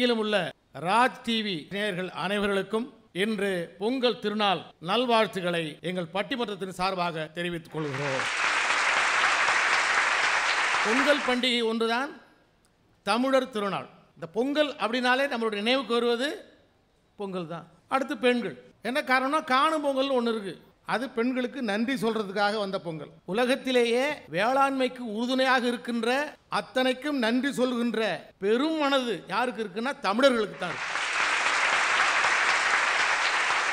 உலகெங்கிலும் உள்ள ராஜ் டிவி நேயர்கள் அனைவர்களுக்கும் இன்று பொங்கல் திருநாள் நல்வாழ்த்துக்களை எங்கள் பட்டிமன்றத்தின் சார்பாக தெரிவித்துக் கொள்கிறோம் பொங்கல் பண்டிகை ஒன்றுதான் தமிழர் திருநாள் இந்த பொங்கல் அப்படின்னாலே நம்மளுடைய நினைவுக்கு வருவது பொங்கல் தான் அடுத்து பெண்கள் என்ன காரணம்னா காணும் பொங்கல்னு ஒன்று இருக்குது அது பெண்களுக்கு நன்றி சொல்றதுக்காக வந்த பொங்கல் உலகத்திலேயே வேளாண்மைக்கு உறுதுணையாக இருக்கின்ற அத்தனைக்கும் நன்றி சொல்கின்ற பெரும் மனது யாருக்கு இருக்குன்னா தமிழர்களுக்கு தான்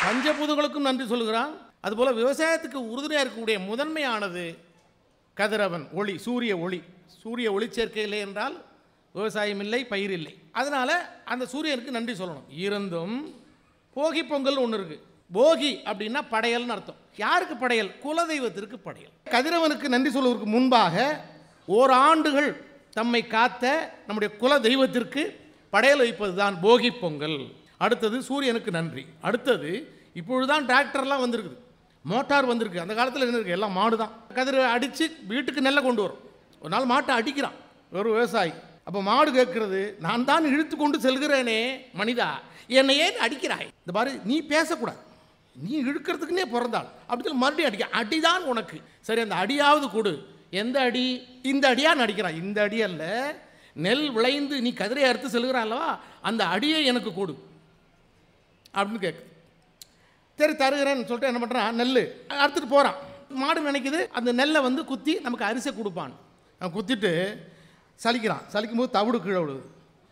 பஞ்சபூதங்களுக்கும் நன்றி சொல்கிறான் அதுபோல விவசாயத்துக்கு உறுதுணையாக இருக்கக்கூடிய முதன்மையானது கதிரவன் ஒளி சூரிய ஒளி சூரிய ஒளி இல்லை என்றால் விவசாயம் இல்லை பயிர் இல்லை அதனால் அந்த சூரியனுக்கு நன்றி சொல்லணும் இருந்தும் போகி பொங்கல் ஒன்று இருக்குது போகி அப்படின்னா படையல்னு அர்த்தம் யாருக்கு படையல் குலதெய்வத்திற்கு படையல் கதிரவனுக்கு நன்றி சொல்வதற்கு முன்பாக ஓராண்டுகள் தம்மை காத்த நம்முடைய குல தெய்வத்திற்கு படையல் வைப்பது தான் போகி பொங்கல் அடுத்தது சூரியனுக்கு நன்றி அடுத்தது இப்பொழுதுதான் டிராக்டர்லாம் வந்திருக்குது மோட்டார் வந்திருக்கு அந்த காலத்தில் என்ன இருக்குது எல்லாம் மாடு தான் கதிர அடித்து வீட்டுக்கு நெல்லை கொண்டு வரும் ஒரு நாள் மாட்டை அடிக்கிறான் ஒரு விவசாயி அப்போ மாடு கேட்கறது நான் தான் இழுத்து கொண்டு செல்கிறேனே மனிதா என்னை ஏன் அடிக்கிறாய் இந்த மாதிரி நீ பேசக்கூடாது நீ இழுக்கிறதுக்குன்னே பிறந்தாள் அப்படி சொல்லி மறுபடியும் அடிக்க அடிதான் உனக்கு சரி அந்த அடியாவது கொடு எந்த அடி இந்த அடியாக நடிக்கிறான் இந்த அடி அல்ல நெல் விளைந்து நீ கதிரையை அறுத்து செல்கிறான் அல்லவா அந்த அடியை எனக்கு கொடு அப்படின்னு கேட்குது சரி தருகிறேன்னு சொல்லிட்டு என்ன பண்ணுறான் நெல் அறுத்துட்டு போகிறான் மாடு நினைக்குது அந்த நெல்லை வந்து குத்தி நமக்கு அரிசை கொடுப்பான் அவன் குத்திட்டு சலிக்கிறான் சலிக்கும் போது தவிடு கீழே விழுது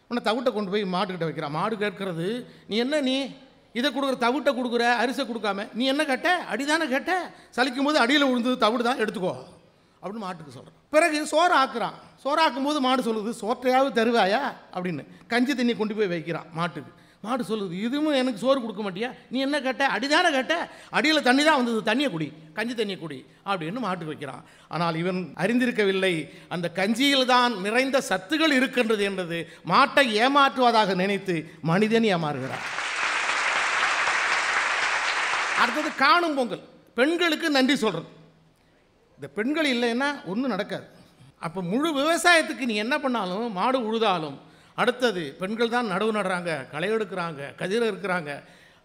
உன்னை தவிட்டை கொண்டு போய் மாட்டுக்கிட்ட வைக்கிறான் மாடு கேட்கறது நீ என்ன நீ இதை கொடுக்குற தவிட்டை கொடுக்குற அரிசை கொடுக்காம நீ என்ன கேட்ட அடிதானே கேட்ட சலிக்கும் போது அடியில் விழுந்தது தவிடு தான் எடுத்துக்கோ அப்படின்னு மாட்டுக்கு சொல்கிறான் பிறகு சோறு ஆக்குறான் சோறு ஆக்கும்போது மாடு சொல்லுது சோற்றையாவது தருவாயா அப்படின்னு கஞ்சி தண்ணி கொண்டு போய் வைக்கிறான் மாட்டுக்கு மாடு சொல்லுது இதுவும் எனக்கு சோறு கொடுக்க மாட்டியா நீ என்ன கேட்ட அடிதான கேட்ட அடியில் தண்ணி தான் வந்தது தண்ணியை குடி கஞ்சி தண்ணியை குடி அப்படின்னு மாட்டுக்கு வைக்கிறான் ஆனால் இவன் அறிந்திருக்கவில்லை அந்த கஞ்சியில் தான் நிறைந்த சத்துகள் இருக்கின்றது என்றது மாட்டை ஏமாற்றுவதாக நினைத்து மனிதன் ஏமாறுகிறான் அடுத்தது காணும் பொங்கல் பெண்களுக்கு நன்றி சொல்கிறது இந்த பெண்கள் இல்லைன்னா ஒன்றும் நடக்காது அப்போ முழு விவசாயத்துக்கு நீ என்ன பண்ணாலும் மாடு உழுதாலும் அடுத்தது பெண்கள் தான் நடவு நடுறாங்க களை எடுக்கிறாங்க கதிர இருக்கிறாங்க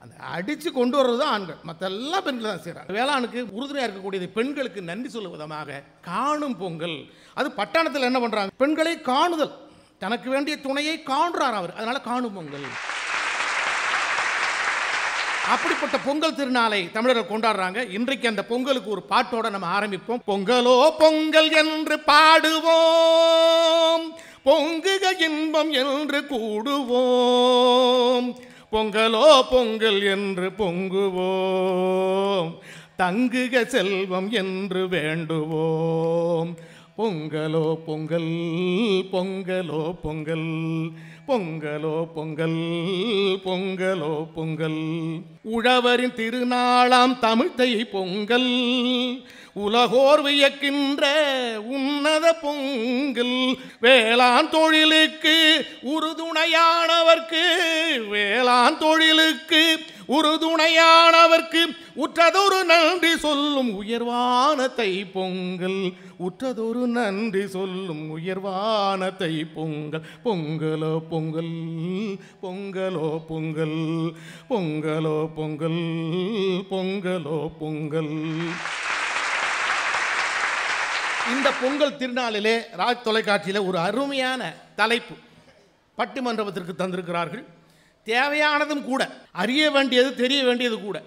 அந்த அடித்து கொண்டு வர்றது தான் ஆண்கள் மற்ற பெண்கள் தான் செய்கிறாங்க வேளாணுக்கு உறுதுணையாக இருக்கக்கூடியது பெண்களுக்கு நன்றி சொல்லும் விதமாக காணும் பொங்கல் அது பட்டாணத்தில் என்ன பண்ணுறாங்க பெண்களை காணுதல் தனக்கு வேண்டிய துணையை காணுறார் அவர் அதனால் காணும் பொங்கல் அப்படிப்பட்ட பொங்கல் திருநாளை தமிழர்கள் கொண்டாடுறாங்க இன்றைக்கு அந்த பொங்கலுக்கு ஒரு பாட்டோட நம்ம ஆரம்பிப்போம் பொங்கலோ பொங்கல் என்று பாடுவோம் பொங்குக இன்பம் என்று கூடுவோம் பொங்கலோ பொங்கல் என்று பொங்குவோம் தங்குக செல்வம் என்று வேண்டுவோம் பொங்கலோ பொங்கல் பொங்கலோ பொங்கல் பொங்கலோ பொங்கல் பொங்கலோ பொங்கல் உழவரின் திருநாளாம் தமிழ்த்தை பொங்கல் உலகோர் வியக்கின்ற உன்னத பொங்கில் வேளாண் தொழிலுக்கு உறுதுணையானவர்க்கு வேளாண் தொழிலுக்கு உறுதுணையானவர்க்கு உற்றதொரு நன்றி சொல்லும் உயர்வானத்தை பொங்கல் உற்றதொரு நன்றி சொல்லும் உயர்வானத்தை பொங்கல் பொங்கலோ பொங்கல் பொங்கலோ பொங்கல் பொங்கலோ பொங்கல் பொங்கலோ பொங்கல் இந்த பொங்கல் திருநாளிலே ராஜ் தொலைக்காட்சியில் ஒரு அருமையான தலைப்பு பட்டு மண்டபத்திற்கு தந்திருக்கிறார்கள் தேவையானதும் கூட அறிய வேண்டியது தெரிய வேண்டியது கூட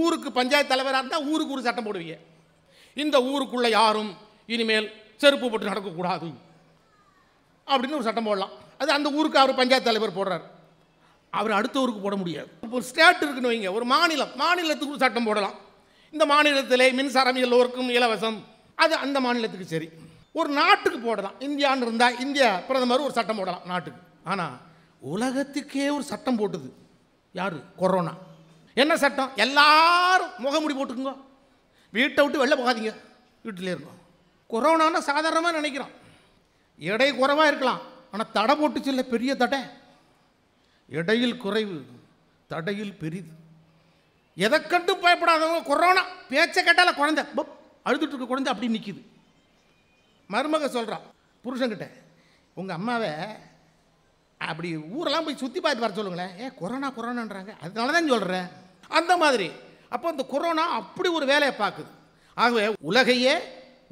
ஊருக்கு பஞ்சாயத்து தலைவராக இருந்தால் ஊருக்கு ஒரு சட்டம் போடுவீங்க இந்த ஊருக்குள்ளே யாரும் இனிமேல் செருப்பு போட்டு நடக்கக்கூடாது அப்படின்னு ஒரு சட்டம் போடலாம் அது அந்த ஊருக்கு அவர் பஞ்சாயத்து தலைவர் போடுறார் அவர் அடுத்த ஊருக்கு போட முடியாது இப்போ ஒரு ஸ்டேட் இருக்குன்னு வைங்க ஒரு மாநிலம் மாநிலத்துக்கு ஒரு சட்டம் போடலாம் இந்த மாநிலத்திலே மின்சாரம் எல்லோருக்கும் இலவசம் அது அந்த மாநிலத்துக்கு சரி ஒரு நாட்டுக்கு போடலாம் இந்தியான்னு இருந்தால் இந்திய பிரதமர் ஒரு சட்டம் போடலாம் நாட்டுக்கு ஆனால் உலகத்துக்கே ஒரு சட்டம் போட்டுது யார் கொரோனா என்ன சட்டம் எல்லாரும் முகமுடி போட்டுக்குங்க வீட்டை விட்டு வெளில போகாதீங்க வீட்டிலே இருக்கோம் கொரோனான்னு சாதாரணமாக நினைக்கிறோம் எடை குறைவாக இருக்கலாம் ஆனால் தடை போட்டுச்சு இல்லை பெரிய தடை இடையில் குறைவு தடையில் பெரிது எதை கண்டு பயப்படாதவங்க கொரோனா பேச்சை கேட்டால குழந்தை பப் அழுதுட்டு இருக்க குழந்தை அப்படி நிற்கிது மருமக சொல்கிறான் புருஷங்கிட்ட உங்கள் அம்மாவை அப்படி ஊரெல்லாம் போய் சுற்றி பார்த்து வர சொல்லுங்களேன் ஏன் கொரோனா கொரோனான்றாங்க அதனால தான் சொல்கிறேன் அந்த மாதிரி அப்போ அந்த கொரோனா அப்படி ஒரு வேலையை பார்க்குது ஆகவே உலகையே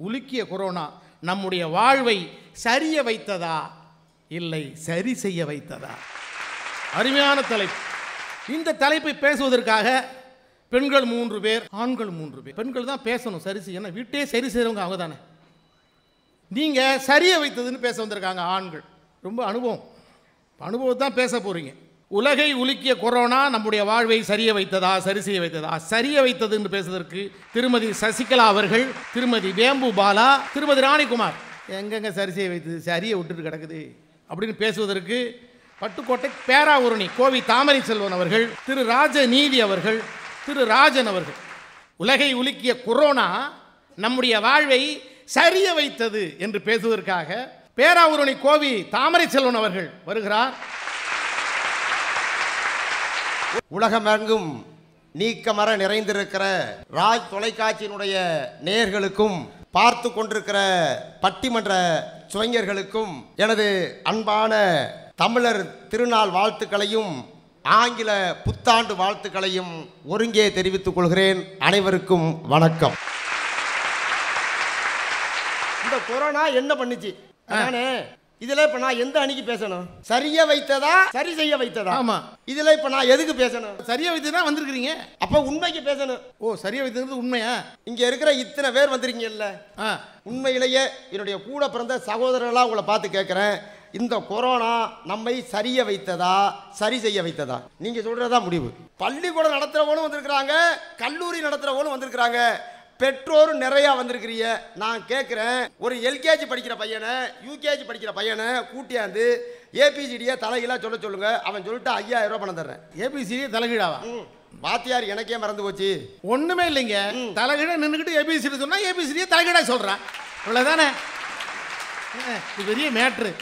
உலுக்கிய கொரோனா நம்முடைய வாழ்வை சரிய வைத்ததா இல்லை சரி செய்ய வைத்ததா அருமையான தலைப்பு இந்த தலைப்பை பேசுவதற்காக பெண்கள் மூன்று பேர் ஆண்கள் மூன்று பேர் பெண்கள் தான் பேசணும் சரி செய்யணும் வீட்டே சரி செய்கிறவங்க அவங்க தானே நீங்கள் சரியை வைத்ததுன்னு பேச வந்திருக்காங்க ஆண்கள் ரொம்ப அனுபவம் அனுபவத்தை தான் பேச போகிறீங்க உலகை உலுக்கிய கொரோனா நம்முடைய வாழ்வை சரிய வைத்ததா சரி செய்ய வைத்ததா சரிய வைத்ததுன்னு பேசுவதற்கு திருமதி சசிகலா அவர்கள் திருமதி வேம்பு பாலா திருமதி ராணிகுமார் எங்கெங்க சரி செய்ய வைத்தது சரியை விட்டுட்டு கிடக்குது அப்படின்னு பேசுவதற்கு பட்டுக்கோட்டை பேராவூரணி கோவி தாமரை செல்வன் அவர்கள் திரு ராஜநீதி அவர்கள் திரு ராஜன் அவர்கள் உலகை உலுக்கிய கொரோனா நம்முடைய வாழ்வை சரிய வைத்தது என்று பேசுவதற்காக பேராவூரணி கோவி தாமரை செல்வன் அவர்கள் வருகிறார் உலகமெங்கும் நீக்கமர நிறைந்திருக்கிற ராஜ் தொலைக்காட்சியினுடைய நேயர்களுக்கும் பார்த்து கொண்டிருக்கிற பட்டிமன்ற சுவைஞர்களுக்கும் எனது அன்பான தமிழர் திருநாள் வாழ்த்துக்களையும் ஆங்கில புத்தாண்டு வாழ்த்துக்களையும் ஒருங்கே தெரிவித்துக் கொள்கிறேன் அனைவருக்கும் வணக்கம் இந்த கொரோனா என்ன பண்ணுச்சு நானே இதுல இப்ப நான் எந்த அணிக்கு பேசணும் சரிய வைத்ததா சரி செய்ய வைத்ததா ஆமா இதுல இப்ப நான் எதுக்கு பேசணும் சரிய வைத்ததா வந்திருக்கீங்க அப்ப உண்மைக்கு பேசணும் ஓ சரிய வைத்தது உண்மையா இங்க இருக்கிற இத்தனை பேர் வந்திருக்கீங்கல்ல உண்மையிலேயே என்னுடைய கூட பிறந்த சகோதரர்களா உங்களை பார்த்து கேட்கிறேன் இந்த கொரோனா நம்மை சரிய வைத்ததா சரி செய்ய வைத்ததா நீங்கள் சொல்றதா முடிவு பள்ளிக்கூடம் நடத்துகிறவங்களும் வந்திருக்கிறாங்க கல்லூரி நடத்துகிறவங்களும் வந்திருக்கிறாங்க பெற்றோரும் நிறையா வந்திருக்கிறீங்க நான் கேட்குறேன் ஒரு எல்கேஜி படிக்கிற பையனை யூகேஜி படிக்கிற பையனை கூட்டியாந்து ஏபிசிடியை தலைகீழாக சொல்ல சொல்லுங்கள் அவன் சொல்லிட்டு ஐயாயிரம் ரூபாய் பணம் தர்றேன் ஏபிசிடி தலைகீழாவா வாத்தியார் எனக்கே மறந்து போச்சு ஒன்றுமே இல்லைங்க தலைகீழ நின்றுக்கிட்டு ஏபிசிடி சொன்னால் ஏபிசிடியை தலைகீழாக சொல்கிறான் இவ்வளவுதானே இது பெரிய matter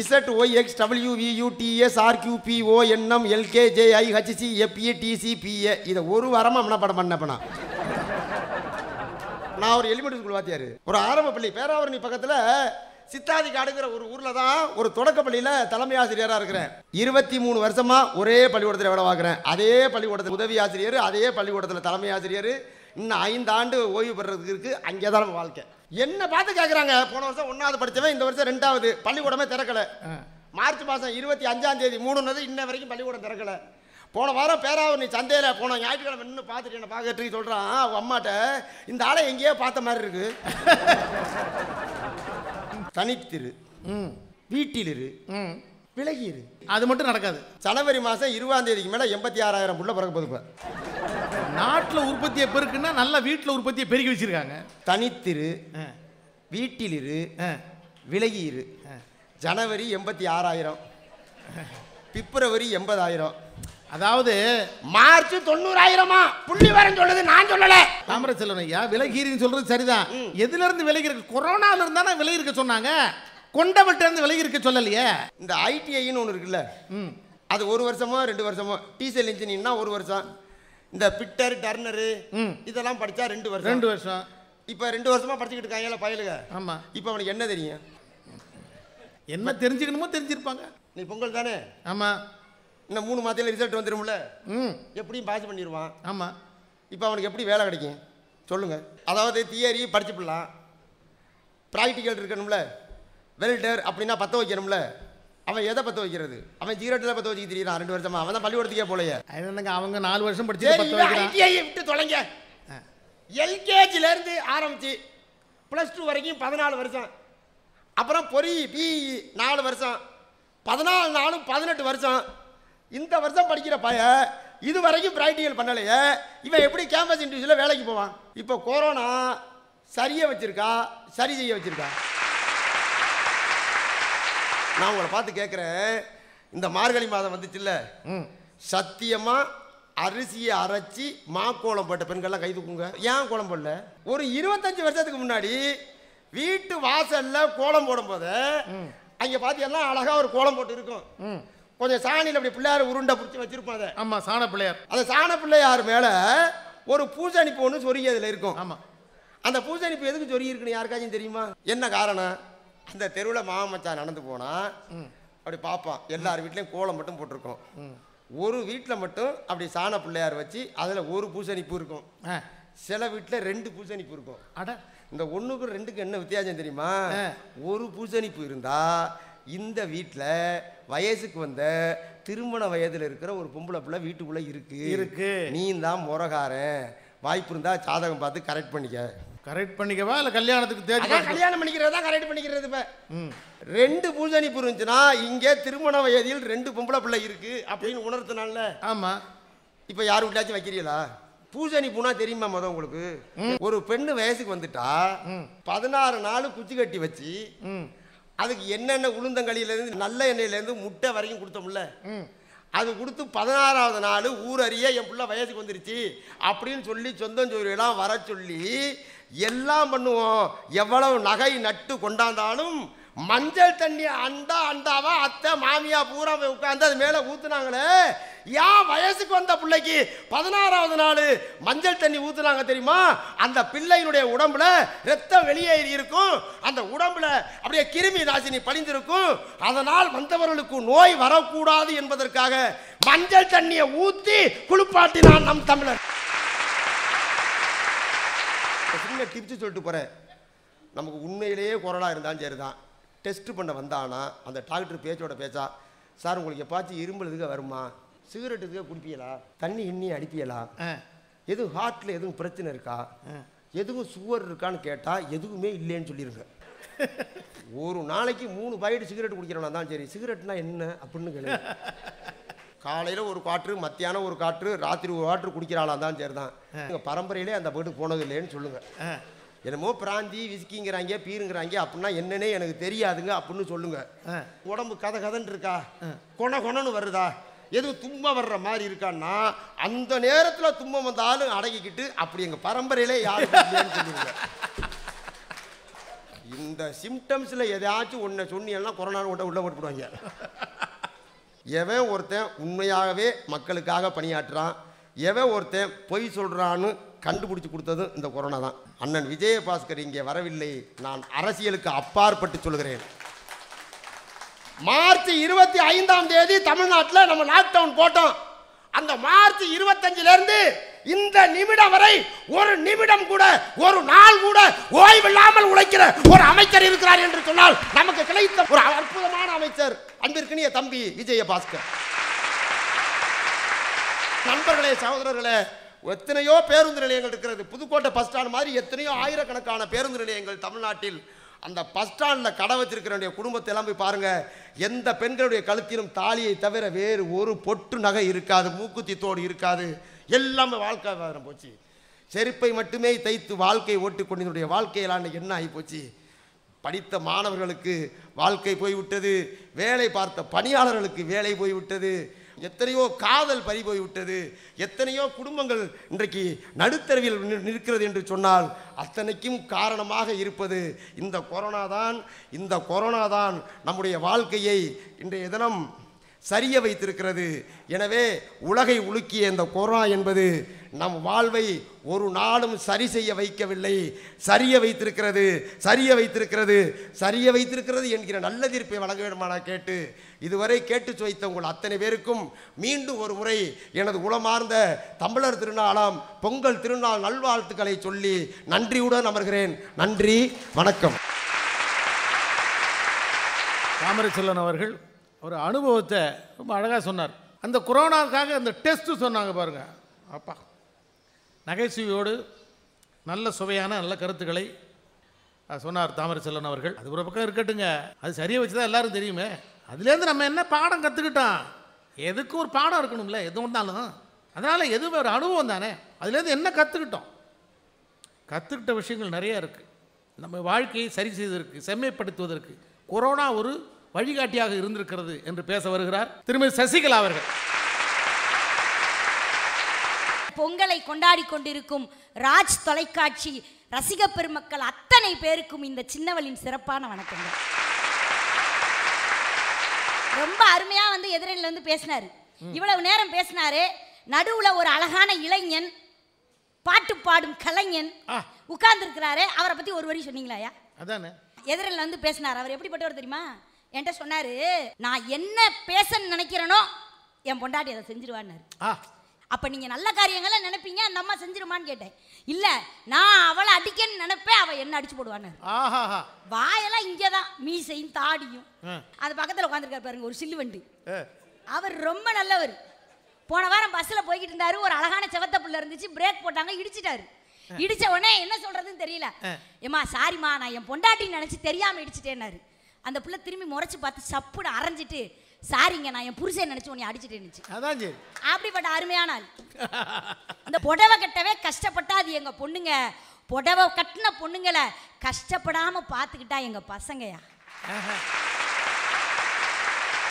Z Y X W V U O N M L K J I H D C B A இதை ஒரு வாரமாக என்ன படம் பண்ணப்பண்ணா நான் ஒரு எலிமெண்ட் ஸ்கூல் வாத்தியார் ஒரு ஆரம்ப பள்ளி பேராவரணி பக்கத்தில் சித்தாதி காடுங்கிற ஒரு ஊரில் தான் ஒரு தொடக்க பள்ளியில் தலைமை ஆசிரியராக இருக்கிறேன் இருபத்தி மூணு வருஷமாக ஒரே பள்ளிக்கூடத்தில் வேலை பார்க்குறேன் அதே பள்ளிக்கூடத்தில் உதவி ஆசிரியர் அதே பள்ளிக்கூடத்தில் தலைமை ஆசிரியர் இன்னும் ஐந்து ஆண்டு ஓய்வு பெறதுக்கு இருக்குது அங்கே தான் நம்ம வாழ்க்கை என்ன பார்த்து கேட்குறாங்க போன வருஷம் ஒன்றாவது படித்தவன் இந்த வருஷம் ரெண்டாவது பள்ளிக்கூடமே திறக்கலை மார்ச் மாதம் இருபத்தி அஞ்சாம் தேதி மூணுனது இன்ன வரைக்கும் பள்ளிக்கூடம் திறக்கலை போன வாரம் பேராவர் நீ சந்தையில் போன ஞாயிற்றுக்கிழமை நின்று பார்த்துட்டு என்ன பார்க்கறதுக்கு சொல்கிறான் அவன் அம்மாட்ட இந்த ஆளை எங்கேயோ பார்த்த மாதிரி இருக்கு தனித்திரு வீட்டிலிரு விலகிரு அது மட்டும் நடக்காது ஜனவரி மாதம் இருபதாம் தேதிக்கு மேலே எண்பத்தி ஆறாயிரம் புள்ள பிறகு பொதுப்பேன் நாட்டில் உற்பத்தியை பெருக்குன்னா நல்லா வீட்டில் உற்பத்தியை பெருக்கி வச்சிருக்காங்க தனித்திரு வீட்டில் இரு விலகி இரு ஜனவரி எண்பத்தி ஆறாயிரம் பிப்ரவரி எண்பதாயிரம் அதாவது மார்ச் தொண்ணூறாயிரமா புள்ளி வரேன் சொல்லுது நான் சொல்லல தாமரை செல்வன் ஐயா விலகிறீங்க சொல்றது சரிதான் எதுல இருந்து விலகி இருக்கு கொரோனால இருந்தா விலகி இருக்க சொன்னாங்க கொண்டவட்ட இருந்து விலகி இருக்க சொல்லலையே இந்த ஐடிஐன்னு ஒன்று இருக்குல்ல அது ஒரு வருஷமோ ரெண்டு வருஷமோ டீசல் இன்ஜினியர்னா ஒரு வருஷம் இந்த பிட்டர் டர்னரு இதெல்லாம் படிச்சா ரெண்டு வருஷம் ரெண்டு வருஷம் இப்போ ரெண்டு வருஷமா படிச்சுக்கிட்டு இருக்காங்க பயலுக ஆமா இப்போ அவனுக்கு என்ன தெரியும் என்ன தெரிஞ்சுக்கணுமோ தெரிஞ்சிருப்பாங்க நீ பொங்கல் தானே ஆமா இன்னும் மூணு மாதத்தில் ரிசல்ட் வந்துடும்ல ம் எப்படியும் பாஸ் பண்ணிடுவான் ஆமாம் இப்போ அவனுக்கு எப்படி வேலை கிடைக்கும் சொல்லுங்கள் அதாவது தியரி படிச்சுப்பிடலாம் ப்ராக்டிக்கல் இருக்கணும்ல வெல்டர் அப்படின்னா பற்ற வைக்கணும்ல அவன் எதை பத்து வைக்கிறது அவன் ஜீரோட்டில் பத்து வச்சுக்க தெரியுதா ரெண்டு வருஷமா அவன் தான் பள்ளிக்கூடத்துக்கே போலையே அது என்னங்க அவங்க நாலு வருஷம் படிச்சு பற்ற வைக்கிறான் விட்டு தொலைங்க எல்கேஜிலேருந்து ஆரம்பிச்சு ப்ளஸ் டூ வரைக்கும் பதினாலு வருஷம் அப்புறம் பொறி பிஇ e நாலு வருஷம் பதினாலு நாளும் பதினெட்டு வருஷம் இந்த வருஷம் படிக்கிற பையன் இது வரைக்கும் ப்ராக்டிக்கல் பண்ணலையே இவன் எப்படி கேம்பஸ் இன்டர்வியூவில் வேலைக்கு போவான் இப்போ கொரோனா சரியை வச்சுருக்கா சரி செய்ய வச்சுருக்கா நான் உங்களை பார்த்து கேட்குறேன் இந்த மார்கழி மாதம் வந்துச்சுல்ல சத்தியமாக அரிசியை அரைச்சி மா கோலம் போட்ட பெண்கள்லாம் கை தூக்குங்க ஏன் கோலம் போடல ஒரு இருபத்தஞ்சு வருஷத்துக்கு முன்னாடி வீட்டு வாசலில் கோலம் போடும்போது அங்கே எல்லாம் அழகாக ஒரு கோலம் போட்டு இருக்கும் கொஞ்சம் சாணியில் அப்படி பிள்ளையார் உருண்டை பிடிச்சி வச்சிருப்போம் அதை ஆமாம் சாண பிள்ளையார் அந்த சாண பிள்ளையார் மேலே ஒரு பூசணிப்பு ஒன்று சொருகி அதில் இருக்கும் ஆமாம் அந்த பூசணிப்பு எதுக்கு சொருகி இருக்குன்னு யாருக்காச்சும் தெரியுமா என்ன காரணம் அந்த தெருவில் மாமச்சான் நடந்து போனால் அப்படி பார்ப்பான் எல்லார் வீட்லேயும் கோலம் மட்டும் போட்டிருக்கோம் ஒரு வீட்டில் மட்டும் அப்படி சாண பிள்ளையார் வச்சு அதில் ஒரு பூசணிப்பு இருக்கும் சில வீட்டில் ரெண்டு பூசணிப்பு இருக்கும் அட இந்த ஒன்றுக்கும் ரெண்டுக்கு என்ன வித்தியாசம் தெரியுமா ஒரு பூசணிப்பு இருந்தால் இந்த வீட்டில் வயசுக்கு வந்த திருமண வயதில் இருக்கிற ஒரு பொம்பளை பிள்ளை வீட்டுக்குள்ளே இருக்குது இருக்கு நீ தான் முறகாரன் வாய்ப்பு இருந்தால் சாதகம் பார்த்து கரெக்ட் பண்ணிக்க கரெக்ட் பண்ணிக்கவா இல்லை கல்யாணத்துக்கு தேதி கல்யாணம் பண்ணிக்கிறது தான் கரெக்ட் பண்ணிக்கிறது இப்போ ரெண்டு பூஜனி புரிஞ்சுன்னா இங்கே திருமண வயதியில் ரெண்டு பொம்பளை பிள்ளை இருக்குது அப்படின்னு உணர்த்தினால ஆமாம் இப்போ யார் வீட்டாச்சும் வைக்கிறீங்களா பூஜனி பூனா தெரியுமா மொதல் உங்களுக்கு ஒரு பெண்ணு வயசுக்கு வந்துட்டா பதினாறு நாள் குச்சி கட்டி வச்சு அதுக்கு என்னென்ன உளுந்தங்களியிலேருந்து நல்ல எண்ணெயிலேருந்து முட்டை வரைக்கும் கொடுத்தோம்ல அது கொடுத்து பதினாறாவது நாள் ஊர் அறிய என் பிள்ளை வயசுக்கு வந்துருச்சு அப்படின்னு சொல்லி சொந்தம் சொல்லலாம் வர சொல்லி எல்லாம் பண்ணுவோம் எவ்வளவு நகை நட்டு கொண்டாந்தாலும் மஞ்சள் தண்ணி அண்டா அண்டாவா அத்தை மாமியா பூரா உட்காந்து அது மேலே ஊற்றுனாங்களே ஏன் வயசுக்கு வந்த பிள்ளைக்கு பதினாறாவது நாள் மஞ்சள் தண்ணி ஊற்றுனாங்க தெரியுமா அந்த பிள்ளையினுடைய உடம்புல ரத்தம் வெளியேறி இருக்கும் அந்த உடம்புல அப்படியே கிருமி ராசினி பழிந்திருக்கும் அதனால் வந்தவர்களுக்கு நோய் வரக்கூடாது என்பதற்காக மஞ்சள் தண்ணியை ஊற்றி குளிப்பாட்டினான் நம் தமிழர் நானே டிப்ஸு சொல்லிட்டு போகிறேன் நமக்கு உண்மையிலேயே குரலாக இருந்தாலும் சரி தான் டெஸ்ட்டு பண்ண வந்தானா அந்த டாக்டர் பேச்சோட பேச்சா சார் உங்களுக்கு எப்பாச்சும் இரும்பு இதுக்காக வருமா சிகரெட் இதுக்காக குடிப்பீங்களா தண்ணி இன்னி அடிப்பீங்களா எதுவும் ஹார்ட்டில் எதுவும் பிரச்சனை இருக்கா எதுவும் சுவர் இருக்கான்னு கேட்டால் எதுவுமே இல்லைன்னு சொல்லிடுங்க ஒரு நாளைக்கு மூணு பாக்கெட் சிகரெட் குடிக்கிறவனா தான் சரி சிகரெட்னா என்ன அப்படின்னு கேளு காலையில் ஒரு காற்று மத்தியானம் ஒரு காற்று ராத்திரி ஒரு காற்று குடிக்கிறாளா தான் சரி தான் எங்கள் பரம்பரையிலே அந்த வீட்டுக்கு போனது இல்லைன்னு சொல்லுங்கள் என்னமோ பிராந்தி விஸ்கிங்கிறாங்க பீருங்கிறாங்க அப்படின்னா என்னன்னே எனக்கு தெரியாதுங்க அப்படின்னு சொல்லுங்கள் உடம்பு கத கதன்னு இருக்கா கொண கொணன்னு வருதா எதுவும் தும்ப வர்ற மாதிரி இருக்கான்னா அந்த நேரத்தில் தும்பம் வந்தாலும் அடங்கிக்கிட்டு அப்படி எங்கள் பரம்பரையிலே யாரும் சொல்லுங்கள் இந்த சிம்டம்ஸில் எதாச்சும் ஒன்று சொன்னீங்கன்னா கொரோனா உள்ள போட்டுடுவாங்க எவன் ஒருத்தன் உண்மையாகவே மக்களுக்காக பணியாற்றுறான் எவன் ஒருத்தன் பொய் சொல்கிறான்னு கண்டுபிடிச்சி கொடுத்ததும் இந்த கொரோனா தான் அண்ணன் விஜயபாஸ்கர் இங்கே வரவில்லை நான் அரசியலுக்கு அப்பாற்பட்டு சொல்கிறேன் மார்ச் இருபத்தி ஐந்தாம் தேதி தமிழ்நாட்டில் நம்ம லாக்டவுன் போட்டோம் அந்த மார்ச் இருந்து இந்த நிமிடம் வரை ஒரு நிமிடம் கூட ஒரு நாள் கூட ஓய்வில்லாமல் உழைக்கிற ஒரு அமைச்சர் இருக்கிறார் என்று சொன்னால் நமக்கு கிடைத்த ஒரு அற்புதமான அமைச்சர் அன்பிற்கினிய தம்பி விஜயபாஸ்கர் நண்பர்களே சகோதரர்களே எத்தனையோ பேருந்து நிலையங்கள் இருக்கிறது புதுக்கோட்டை பஸ் ஸ்டாண்ட் மாதிரி எத்தனையோ ஆயிரக்கணக்கான பேருந்து நிலையங்கள் தமிழ்நாட்டில் அந்த பஸ் ஸ்டாண்டில் கடை வச்சிருக்கிற குடும்பத்தை எல்லாம் போய் பாருங்கள் எந்த பெண்களுடைய கழுத்திலும் தாலியை தவிர வேறு ஒரு பொட்டு நகை இருக்காது மூக்குத்தி தோடு இருக்காது எல்லாமே வாழ்க்கை வேறு போச்சு செருப்பை மட்டுமே தைத்து வாழ்க்கை ஓட்டு கொண்டினுடைய வாழ்க்கையிலான என்ன ஆகிப்போச்சு படித்த மாணவர்களுக்கு வாழ்க்கை போய்விட்டது வேலை பார்த்த பணியாளர்களுக்கு வேலை போய்விட்டது எத்தனையோ காதல் பறி போய்விட்டது எத்தனையோ குடும்பங்கள் இன்றைக்கு நடுத்தரவில் நிற்கிறது என்று சொன்னால் அத்தனைக்கும் காரணமாக இருப்பது இந்த கொரோனா தான் இந்த கொரோனா தான் நம்முடைய வாழ்க்கையை இன்றைய தினம் சரிய வைத்திருக்கிறது எனவே உலகை உலுக்கிய இந்த கொரோனா என்பது நம் வாழ்வை ஒரு நாளும் சரி செய்ய வைக்கவில்லை சரிய வைத்திருக்கிறது சரிய வைத்திருக்கிறது சரிய வைத்திருக்கிறது என்கிற நல்ல தீர்ப்பை வழங்க வேண்டுமானா கேட்டு இதுவரை கேட்டு சுவைத்த உங்கள் அத்தனை பேருக்கும் மீண்டும் ஒரு முறை எனது உளமார்ந்த தமிழர் திருநாளாம் பொங்கல் திருநாள் நல்வாழ்த்துக்களை சொல்லி நன்றியுடன் அமர்கிறேன் நன்றி வணக்கம் தாமரைச்செல்வன் அவர்கள் ஒரு அனுபவத்தை ரொம்ப அழகாக சொன்னார் அந்த கொரோனாவுக்காக அந்த டெஸ்ட்டு சொன்னாங்க பாருங்கள் அப்பா நகைச்சுவையோடு நல்ல சுவையான நல்ல கருத்துக்களை சொன்னார் தாமரை செல்வன் அவர்கள் அது ஒரு பக்கம் இருக்கட்டுங்க அது சரியாக வச்சு தான் எல்லோரும் தெரியுமே அதுலேருந்து நம்ம என்ன பாடம் கற்றுக்கிட்டோம் எதுக்கும் ஒரு பாடம் இருக்கணும்ல எது வந்தாலும் அதனால் எதுவும் ஒரு அனுபவம் தானே அதுலேருந்து என்ன கற்றுக்கிட்டோம் கற்றுக்கிட்ட விஷயங்கள் நிறையா இருக்குது நம்ம வாழ்க்கையை சரி செய்வதற்கு செம்மைப்படுத்துவதற்கு கொரோனா ஒரு வழிகாட்டியாக இருந்திருக்கிறது என்று பேச வருகிறார் திருமதி சசிகலா அவர்கள் பொங்கலை கொண்டாடி கொண்டிருக்கும் ராஜ் தொலைக்காட்சி ரசிக பெருமக்கள் அத்தனை பேருக்கும் இந்த சின்னவளின் சிறப்பான வணக்கங்கள் ரொம்ப அருமையாக வந்து எதிரில் வந்து பேசினார் இவ்வளவு நேரம் பேசினாரு நடுவில் ஒரு அழகான இளைஞன் பாட்டு பாடும் கலைஞன் இருக்கிறாரு அவரை பற்றி ஒரு வரி சொன்னீங்களா அதானே எதிரில் வந்து பேசினார் அவர் எப்படிப்பட்டவர் தெரியுமா என்கிட்ட சொன்னார் நான் என்ன பேசன்னு நினைக்கிறேனோ என் பொண்டாட்டி அதை செஞ்சிருவான்னாரு அப்போ நீங்கள் நல்ல காரியங்களை நினைப்பீங்க அந்த அம்மா செஞ்சிருமான்னு கேட்டேன் இல்லை நான் அவளை அடிக்கன்னு நினைப்பேன் அவள் என்ன அடிச்சு போடுவான்னு வாயெல்லாம் இங்கே தான் மீசையும் தாடியும் அது பக்கத்தில் உட்காந்துருக்காரு பாருங்க ஒரு சில்லு வண்டி அவர் ரொம்ப நல்லவர் போன வாரம் பஸ்ஸில் போய்கிட்டு இருந்தாரு ஒரு அழகான செவத்த புள்ள இருந்துச்சு பிரேக் போட்டாங்க இடிச்சிட்டாரு இடிச்ச உடனே என்ன சொல்றதுன்னு தெரியல ஏமா சாரிம்மா நான் என் பொண்டாட்டின்னு நினச்சி தெரியாமல் இடிச்சிட்டேன்னாரு அந்த புள்ள திரும்பி முறைச்சி பார்த்து சப்புன்னு அரைஞ்சிட்டு சாரிங்க நான் என் புருஷன் நினைச்சு உன்னை அடிச்சுட்டு இருந்துச்சு அதான் சரி அப்படிப்பட்ட அருமையான ஆள் இந்த புடவை கட்டவே கஷ்டப்பட்டா அது எங்க பொண்ணுங்க புடவை கட்டின பொண்ணுங்களை கஷ்டப்படாம பார்த்துக்கிட்டா எங்க பசங்கயா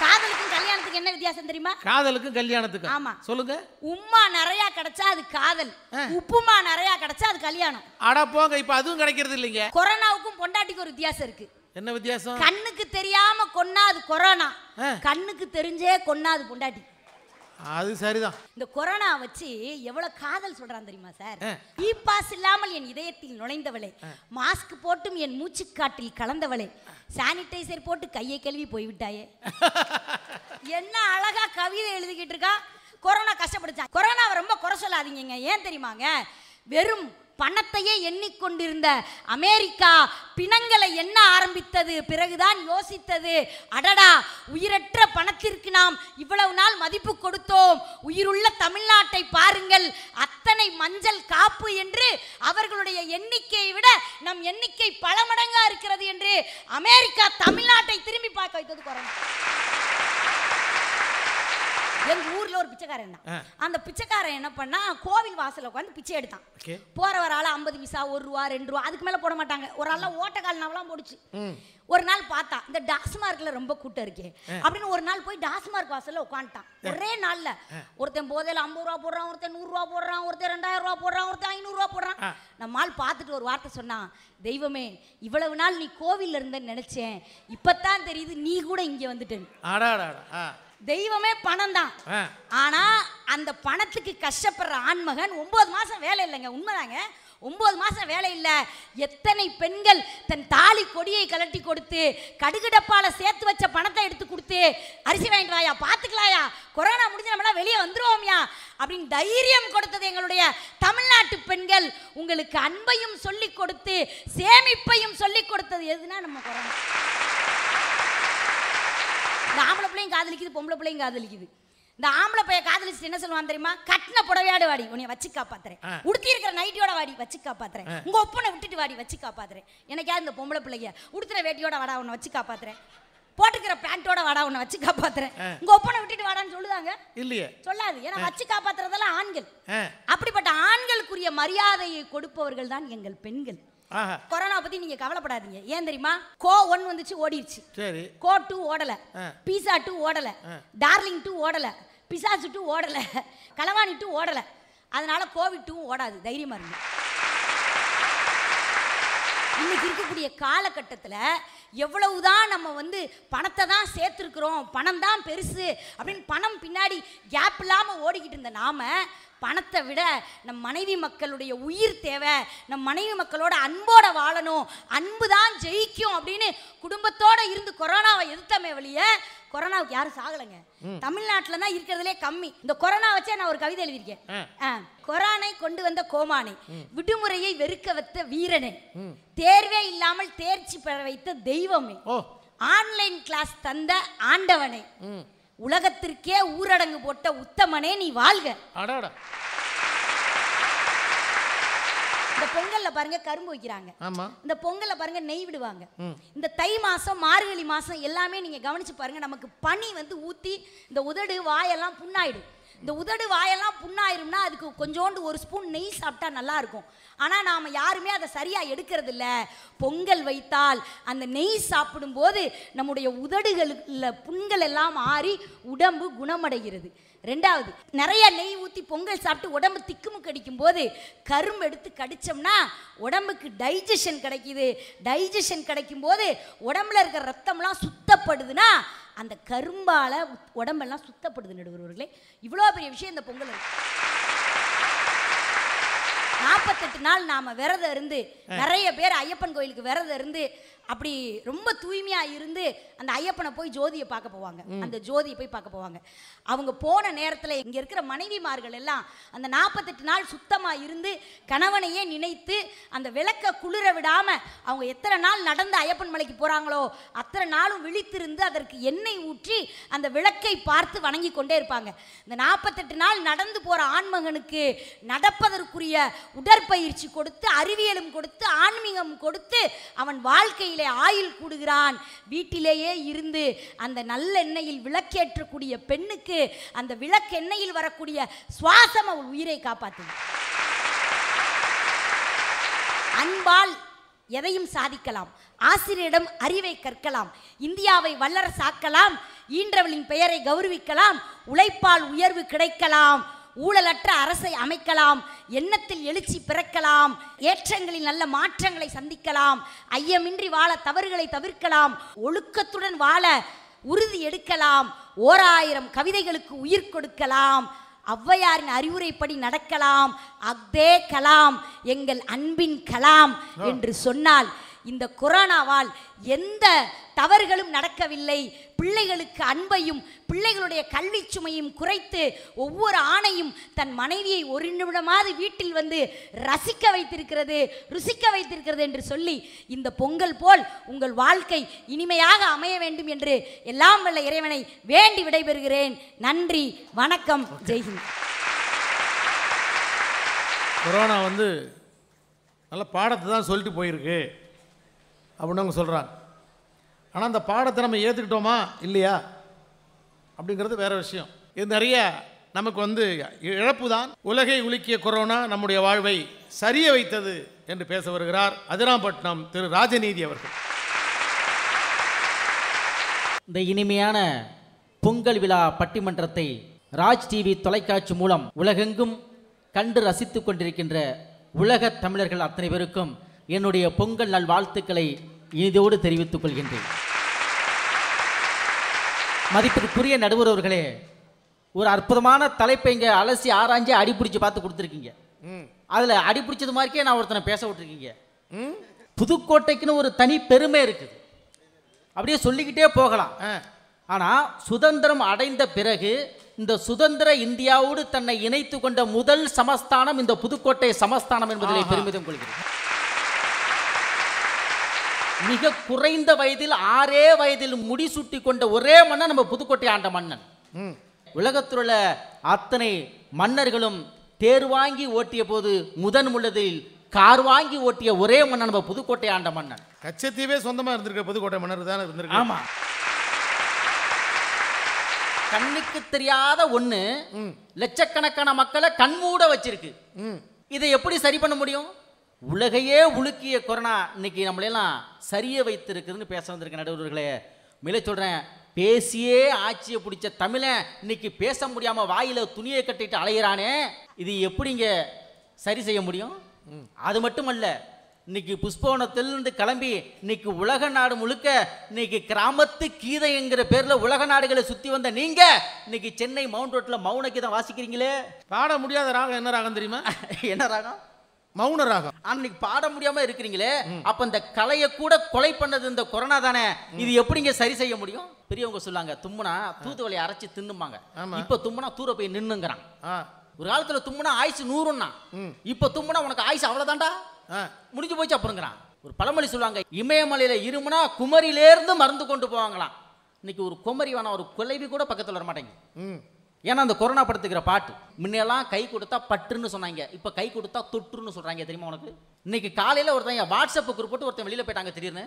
காதலுக்கும் கல்யாணத்துக்கு என்ன வித்தியாசம் தெரியுமா காதலுக்கும் கல்யாணத்துக்கு ஆமா சொல்லுங்க உம்மா நிறைய கிடைச்சா அது காதல் உப்புமா நிறைய கிடைச்சா அது கல்யாணம் அட போங்க இப்ப அதுவும் கிடைக்கிறது இல்லைங்க கொரோனாவுக்கும் பொண்டாட்டிக்கு ஒரு வித்தியாசம் இருக்கு என்ன வித்தியாசம் கண்ணுக்கு தெரியாம கொன்னாது கொரோனா கண்ணுக்கு தெரிஞ்சே கொன்னாது பொண்டாட்டி அது சரிதான் இந்த கொரோனா வச்சு எவ்வளவு காதல் சொல்றான் தெரியுமா சார் இ பாஸ் இல்லாமல் என் இதயத்தில் நுழைந்தவளே மாஸ்க் போட்டும் என் மூச்சு காட்டில் கலந்தவளே சானிடைசர் போட்டு கையை கழுவி போய்விட்டாயே என்ன அழகா கவிதை எழுதிக்கிட்டு இருக்கா கொரோனா கஷ்டப்படுச்சா கொரோனாவை ரொம்ப குறை சொல்லாதீங்க ஏன் தெரியுமாங்க வெறும் பணத்தையே எண்ணிக்கொண்டிருந்த அமெரிக்கா பிணங்களை என்ன ஆரம்பித்தது பிறகுதான் யோசித்தது அடடா உயிரற்ற பணத்திற்கு நாம் இவ்வளவு நாள் மதிப்பு கொடுத்தோம் உயிருள்ள தமிழ்நாட்டை பாருங்கள் அத்தனை மஞ்சள் காப்பு என்று அவர்களுடைய எண்ணிக்கையை விட நம் எண்ணிக்கை பல மடங்காக இருக்கிறது என்று அமெரிக்கா தமிழ்நாட்டை திரும்பி பார்க்க வைத்தது குறையும் எங்க ஊர்ல ஒரு பிச்சைக்காரன் தான் அந்த பிச்சைக்காரன் என்ன பண்ணா கோவில் வாசல்ல உட்காந்து பிச்சை எடுத்தான் போற வர ஆள் ஐம்பது விசா ஒரு ரூபா ரெண்டு ரூபா அதுக்கு மேல போட மாட்டாங்க ஒரு ஆள் ஓட்டக்கால் நாவெல்லாம் போடுச்சு ஒரு நாள் பார்த்தா இந்த டாஸ்மார்க்ல ரொம்ப கூட்டம் இருக்கே அப்படின்னு ஒரு நாள் போய் டாஸ்மார்க் வாசல்ல உட்காந்துட்டான் ஒரே நாள்ல ஒருத்தன் போதையில ஐம்பது ரூபா போடுறான் ஒருத்தன் நூறு ரூபா போடுறான் ஒருத்தன் ரெண்டாயிரம் ரூபா போடுறான் ஒருத்தன் ஐநூறு ரூபா போடுறான் நம்ம நம்மால் பார்த்துட்டு ஒரு வார்த்தை சொன்னான் தெய்வமே இவ்வளவு நாள் நீ கோவில்ல இருந்தேன்னு நினைச்சேன் இப்பத்தான் தெரியுது நீ கூட இங்க வந்துட்டேன் தெய்வமே பணம் தான் ஆனா அந்த பணத்துக்கு கஷ்டப்படுற ஆண்மகன் ஒன்பது மாசம் வேலை இல்லைங்க உண்மைதாங்க ஒன்பது மாதம் வேலை இல்லை எத்தனை பெண்கள் தன் தாலி கொடியை கலட்டி கொடுத்து கடுகு சேர்த்து வச்ச பணத்தை எடுத்து கொடுத்து அரிசி வாங்கிட்டு பாத்துக்கலாயா பார்த்துக்கலாயா கொரோனா முடிஞ்ச நம்மளாம் வெளியே வந்துடுவோம்யா அப்படின்னு தைரியம் கொடுத்தது எங்களுடைய தமிழ்நாட்டு பெண்கள் உங்களுக்கு அன்பையும் சொல்லி கொடுத்து சேமிப்பையும் சொல்லி கொடுத்தது எதுனா நம்ம கொரோனா இந்த ஆம்பளை பிள்ளையும் காதலிக்குது பொம்பளை பிள்ளையும் காதலிக்குது இந்த ஆம்பளை பைய காதலிச்சுட்டு என்ன சொல்லுவான் தெரியுமா கட்டின புடவையாடு வாடி உன்னை வச்சு காப்பாத்துறேன் உடுத்தி இருக்கிற நைட்டியோட வாடி வச்சு காப்பாத்துறேன் உங்க ஒப்பனை விட்டுட்டு வாடி வச்சு காப்பாத்துறேன் எனக்கா இந்த பொம்பளை பிள்ளைய உடுத்துற வேட்டியோட வாடா உன்னை வச்சு காப்பாத்துறேன் போட்டுக்கிற பேண்டோட வாடா உன்னை வச்சு காப்பாத்துறேன் உங்க ஒப்பனை விட்டுட்டு வாடான்னு சொல்லுதாங்க இல்லையே சொல்லாது ஏன்னா வச்சு காப்பாத்துறதெல்லாம் ஆண்கள் அப்படிப்பட்ட ஆண்களுக்குரிய மரியாதையை கொடுப்பவர்கள் தான் எங்கள் பெண்கள் கொரோனா பத்தி நீங்க கவலைப்படாதீங்க ஏன் தெரியுமா கோ ஒன் வந்துச்சு ஓடிடுச்சு சரி கோ டூ ஓடல பீஸா டூ ஓடல டார்லிங் டூ ஓடல பிசாசு டூ ஓடல களவாணி டூ ஓடல அதனால கோவிட் டூ ஓடாது தைரியமா இருக்கு இன்னைக்கு இருக்கக்கூடிய காலகட்டத்தில் எவ்வளவுதான் நம்ம வந்து பணத்தை தான் சேர்த்துருக்குறோம் பணம் தான் பெருசு அப்படின்னு பணம் பின்னாடி கேப் இல்லாமல் ஓடிக்கிட்டு இருந்த நாம பணத்தை விட நம் மனைவி மக்களுடைய உயிர் தேவை நம் மனைவி மக்களோட அன்போட வாழணும் அன்பு தான் ஜெயிக்கும் அப்படின்னு குடும்பத்தோடு இருந்து கொரோனாவை எதிர்த்தமே வழிய கொரோனாவுக்கு யாரும் சாகலைங்க தமிழ்நாட்டில் தான் இருக்கிறதுலே கம்மி இந்த கொரோனா வச்சே நான் ஒரு கவிதை எழுதியிருக்கேன் கொரோனை கொண்டு வந்த கோமானை விடுமுறையை வெறுக்க வைத்த வீரனை தேர்வே இல்லாமல் தேர்ச்சி பெற வைத்த தெய்வமே ஆன்லைன் கிளாஸ் தந்த ஆண்டவனே உலகத்திற்கே ஊரடங்கு போட்ட உத்தமனே நீ வாழ்க இந்த பொங்கல்ல பாருங்க கரும்பு வைக்கிறாங்க ஆமா இந்த பொங்கல்ல பாருங்க நெய் விடுவாங்க இந்த தை மாசம் மார்கழி மாசம் எல்லாமே நீங்க கவனிச்சு பாருங்க நமக்கு பனி வந்து ஊத்தி இந்த உதடு வாயெல்லாம் புண்ணாயிடும் இந்த உதடு வாயெல்லாம் புண்ணாயிரும்னா அதுக்கு கொஞ்சோண்டு ஒரு ஸ்பூன் நெய் சாப்பிட்டா நல்லா இருக்கும் ஆனால் நாம் யாருமே அதை சரியாக எடுக்கிறதில்ல பொங்கல் வைத்தால் அந்த நெய் சாப்பிடும்போது நம்முடைய உதடுகளில் புண்கள் எல்லாம் ஆறி உடம்பு குணமடைகிறது ரெண்டாவது நிறைய நெய் ஊற்றி பொங்கல் சாப்பிட்டு உடம்பு திக்குமுக்கு அடிக்கும் போது கரும்பு எடுத்து கடித்தோம்னா உடம்புக்கு டைஜஷன் கிடைக்கிது டைஜஷன் கிடைக்கும் போது உடம்புல இருக்கிற ரத்தம்லாம் சுத்தப்படுதுன்னா அந்த கரும்பால் உடம்பெல்லாம் சுத்தப்படுது நடுவர்களே இவ்வளோ பெரிய விஷயம் இந்த பொங்கல் நாற்பத்தெட்டு நாள் நாம விரதம் இருந்து நிறைய பேர் ஐயப்பன் கோயிலுக்கு விரதம் இருந்து அப்படி ரொம்ப தூய்மையாக இருந்து அந்த ஐயப்பனை போய் ஜோதியை பார்க்க போவாங்க அந்த ஜோதியை போய் பார்க்க போவாங்க அவங்க போன நேரத்தில் இங்கே இருக்கிற மனைவிமார்கள் எல்லாம் அந்த நாற்பத்தெட்டு நாள் சுத்தமாக இருந்து கணவனையே நினைத்து அந்த விளக்க குளிர விடாமல் அவங்க எத்தனை நாள் நடந்து ஐயப்பன் மலைக்கு போகிறாங்களோ அத்தனை நாளும் விழித்திருந்து அதற்கு எண்ணெய் ஊற்றி அந்த விளக்கை பார்த்து வணங்கி கொண்டே இருப்பாங்க இந்த நாற்பத்தெட்டு நாள் நடந்து போகிற ஆண்மகனுக்கு நடப்பதற்குரிய உடற்பயிற்சி கொடுத்து அறிவியலும் கொடுத்து ஆன்மீகம் கொடுத்து அவன் வாழ்க்கையில் வீட்டிலே ஆயில் கூடுகிறான் வீட்டிலேயே இருந்து அந்த எண்ணெயில் விளக்கேற்றக்கூடிய பெண்ணுக்கு அந்த எண்ணெயில் வரக்கூடிய சுவாசம் அவள் உயிரை காப்பாற்று அன்பால் எதையும் சாதிக்கலாம் ஆசிரியரிடம் அறிவை கற்கலாம் இந்தியாவை வல்லரசாக்கலாம் ஈன்றவளின் பெயரை கௌரவிக்கலாம் உழைப்பால் உயர்வு கிடைக்கலாம் ஊழலற்ற அரசை அமைக்கலாம் எண்ணத்தில் எழுச்சி பிறக்கலாம் ஏற்றங்களில் நல்ல மாற்றங்களை சந்திக்கலாம் ஐயமின்றி வாழ தவறுகளை தவிர்க்கலாம் ஒழுக்கத்துடன் வாழ உறுதி எடுக்கலாம் ஓர் ஆயிரம் கவிதைகளுக்கு உயிர் கொடுக்கலாம் ஒளவையாரின் அறிவுரைப்படி நடக்கலாம் அக்தே கலாம் எங்கள் அன்பின் கலாம் என்று சொன்னால் இந்த கொரோனாவால் எந்த தவறுகளும் நடக்கவில்லை பிள்ளைகளுக்கு அன்பையும் பிள்ளைகளுடைய கல்வி சுமையும் குறைத்து ஒவ்வொரு ஆணையும் தன் மனைவியை ஒரு நிமிடமாவது வீட்டில் வந்து ரசிக்க வைத்திருக்கிறது ருசிக்க வைத்திருக்கிறது என்று சொல்லி இந்த பொங்கல் போல் உங்கள் வாழ்க்கை இனிமையாக அமைய வேண்டும் என்று எல்லாம் வல்ல இறைவனை வேண்டி விடைபெறுகிறேன் நன்றி வணக்கம் ஜெய்ஹிந்த் கொரோனா வந்து நல்ல பாடத்தை தான் சொல்லிட்டு போயிருக்கு அப்படின்னு அவங்க சொல்கிறாங்க ஆனால் அந்த பாடத்தை நம்ம ஏற்றுக்கிட்டோமா இல்லையா அப்படிங்கிறது வேறு விஷயம் இது நிறைய நமக்கு வந்து இழப்பு தான் உலகை உலுக்கிய கொரோனா நம்முடைய வாழ்வை சரிய வைத்தது என்று பேச வருகிறார் அதிராம்பட்டினம் திரு ராஜநீதி அவர்கள் இந்த இனிமையான பொங்கல் விழா பட்டிமன்றத்தை ராஜ் டிவி தொலைக்காட்சி மூலம் உலகெங்கும் கண்டு ரசித்து கொண்டிருக்கின்ற உலக தமிழர்கள் அத்தனை பேருக்கும் என்னுடைய பொங்கல் நல் வாழ்த்துக்களை இதோடு தெரிவித்துக் கொள்கின்றேன் மதிப்பிற்குரிய நடுவர் அவர்களே ஒரு அற்புதமான தலைப்பை இங்கே அலசி ஆராய்ஞ்சி அடிப்பிடிச்சு பார்த்து கொடுத்துருக்கீங்க அதில் அடிப்பிடிச்சது மாதிரிக்கே நான் ஒருத்தனை பேச விட்டுருக்கீங்க புதுக்கோட்டைக்குன்னு ஒரு தனி பெருமை இருக்குது அப்படியே சொல்லிக்கிட்டே போகலாம் ஆனால் சுதந்திரம் அடைந்த பிறகு இந்த சுதந்திர இந்தியாவோடு தன்னை இணைத்து கொண்ட முதல் சமஸ்தானம் இந்த புதுக்கோட்டை சமஸ்தானம் என்பதில் பெருமிதம் கொள்கிறேன் மிக குறைந்த வயதில் ஆறே வயதில் முடி சுட்டி கொண்ட ஒரே மன்னன் நம்ம புதுக்கோட்டை ஆண்ட மன்னன் உலகத்தில் உள்ள அத்தனை மன்னர்களும் தேர் வாங்கி ஓட்டிய போது முதன் முள்ளதில் கார் வாங்கி ஓட்டிய ஒரே மன்னன் நம்ம புதுக்கோட்டை ஆண்ட மன்னன் கச்சத்தீவே சொந்தமாக இருந்திருக்க புதுக்கோட்டை மன்னர் தான் இருந்திருக்கு ஆமாம் கண்ணுக்கு தெரியாத ஒன்று லட்சக்கணக்கான மக்களை கண்மூட வச்சிருக்கு இதை எப்படி சரி பண்ண முடியும் உலகையே உலுக்கிய கொரோனா இன்னைக்கு நம்மளையெல்லாம் சரிய வைத்திருக்குதுன்னு பேச வந்திருக்க நடுவர்களே மேலே சொல்கிறேன் பேசியே ஆட்சியை பிடிச்ச தமிழை இன்னைக்கு பேச முடியாமல் வாயில் துணியை கட்டிட்டு அலையிறானே இது எப்படிங்க சரி செய்ய முடியும் அது மட்டுமல்ல இன்னைக்கு புஷ்பவனத்திலிருந்து கிளம்பி இன்னைக்கு உலக நாடு முழுக்க இன்னைக்கு கிராமத்து கீதை என்கிற பேரில் உலக நாடுகளை சுற்றி வந்த நீங்க இன்னைக்கு சென்னை மவுண்ட் ரோட்டில் மௌன கீதம் வாசிக்கிறீங்களே பாட முடியாத ராகம் என்ன ராகம் தெரியுமா என்ன ராகம் மௌன ராகம் அன்னைக்கு பாட முடியாம இருக்கிறீங்களே அப்ப இந்த கலையை கூட கொலை பண்ணது இந்த கொரோனா தானே இது எப்படிங்க சரி செய்ய முடியும் பெரியவங்க சொல்லாங்க தும்முனா தூதுவளை அரைச்சு தின்னுமாங்க இப்ப தும்முனா தூர போய் நின்னுங்கிறான் ஒரு காலத்துல தும்முனா ஆயுசு நூறுன்னா இப்ப தும்முனா உனக்கு ஆயுசு அவ்வளவுதான்டா முடிஞ்சு போச்சு அப்புறங்கிறான் ஒரு பழமொழி சொல்லுவாங்க இமயமலையில இருமுனா குமரியிலேருந்து மருந்து கொண்டு போவாங்களாம் இன்னைக்கு ஒரு குமரி வேணா ஒரு குலைவி கூட பக்கத்தில் வர மாட்டேங்குது ஏன்னா அந்த கொரோனா படுத்துக்கிற பாட்டு முன்னெல்லாம் கை கொடுத்தா பற்றுன்னு சொன்னாங்க இப்போ கை கொடுத்தா தொற்றுன்னு சொல்கிறாங்க தெரியுமா உனக்கு இன்னைக்கு காலையில் ஒருத்தன் வாட்ஸ்அப் குரூப் போட்டு ஒருத்தன் வெளியில் போயிட்டாங்க திடீர்னு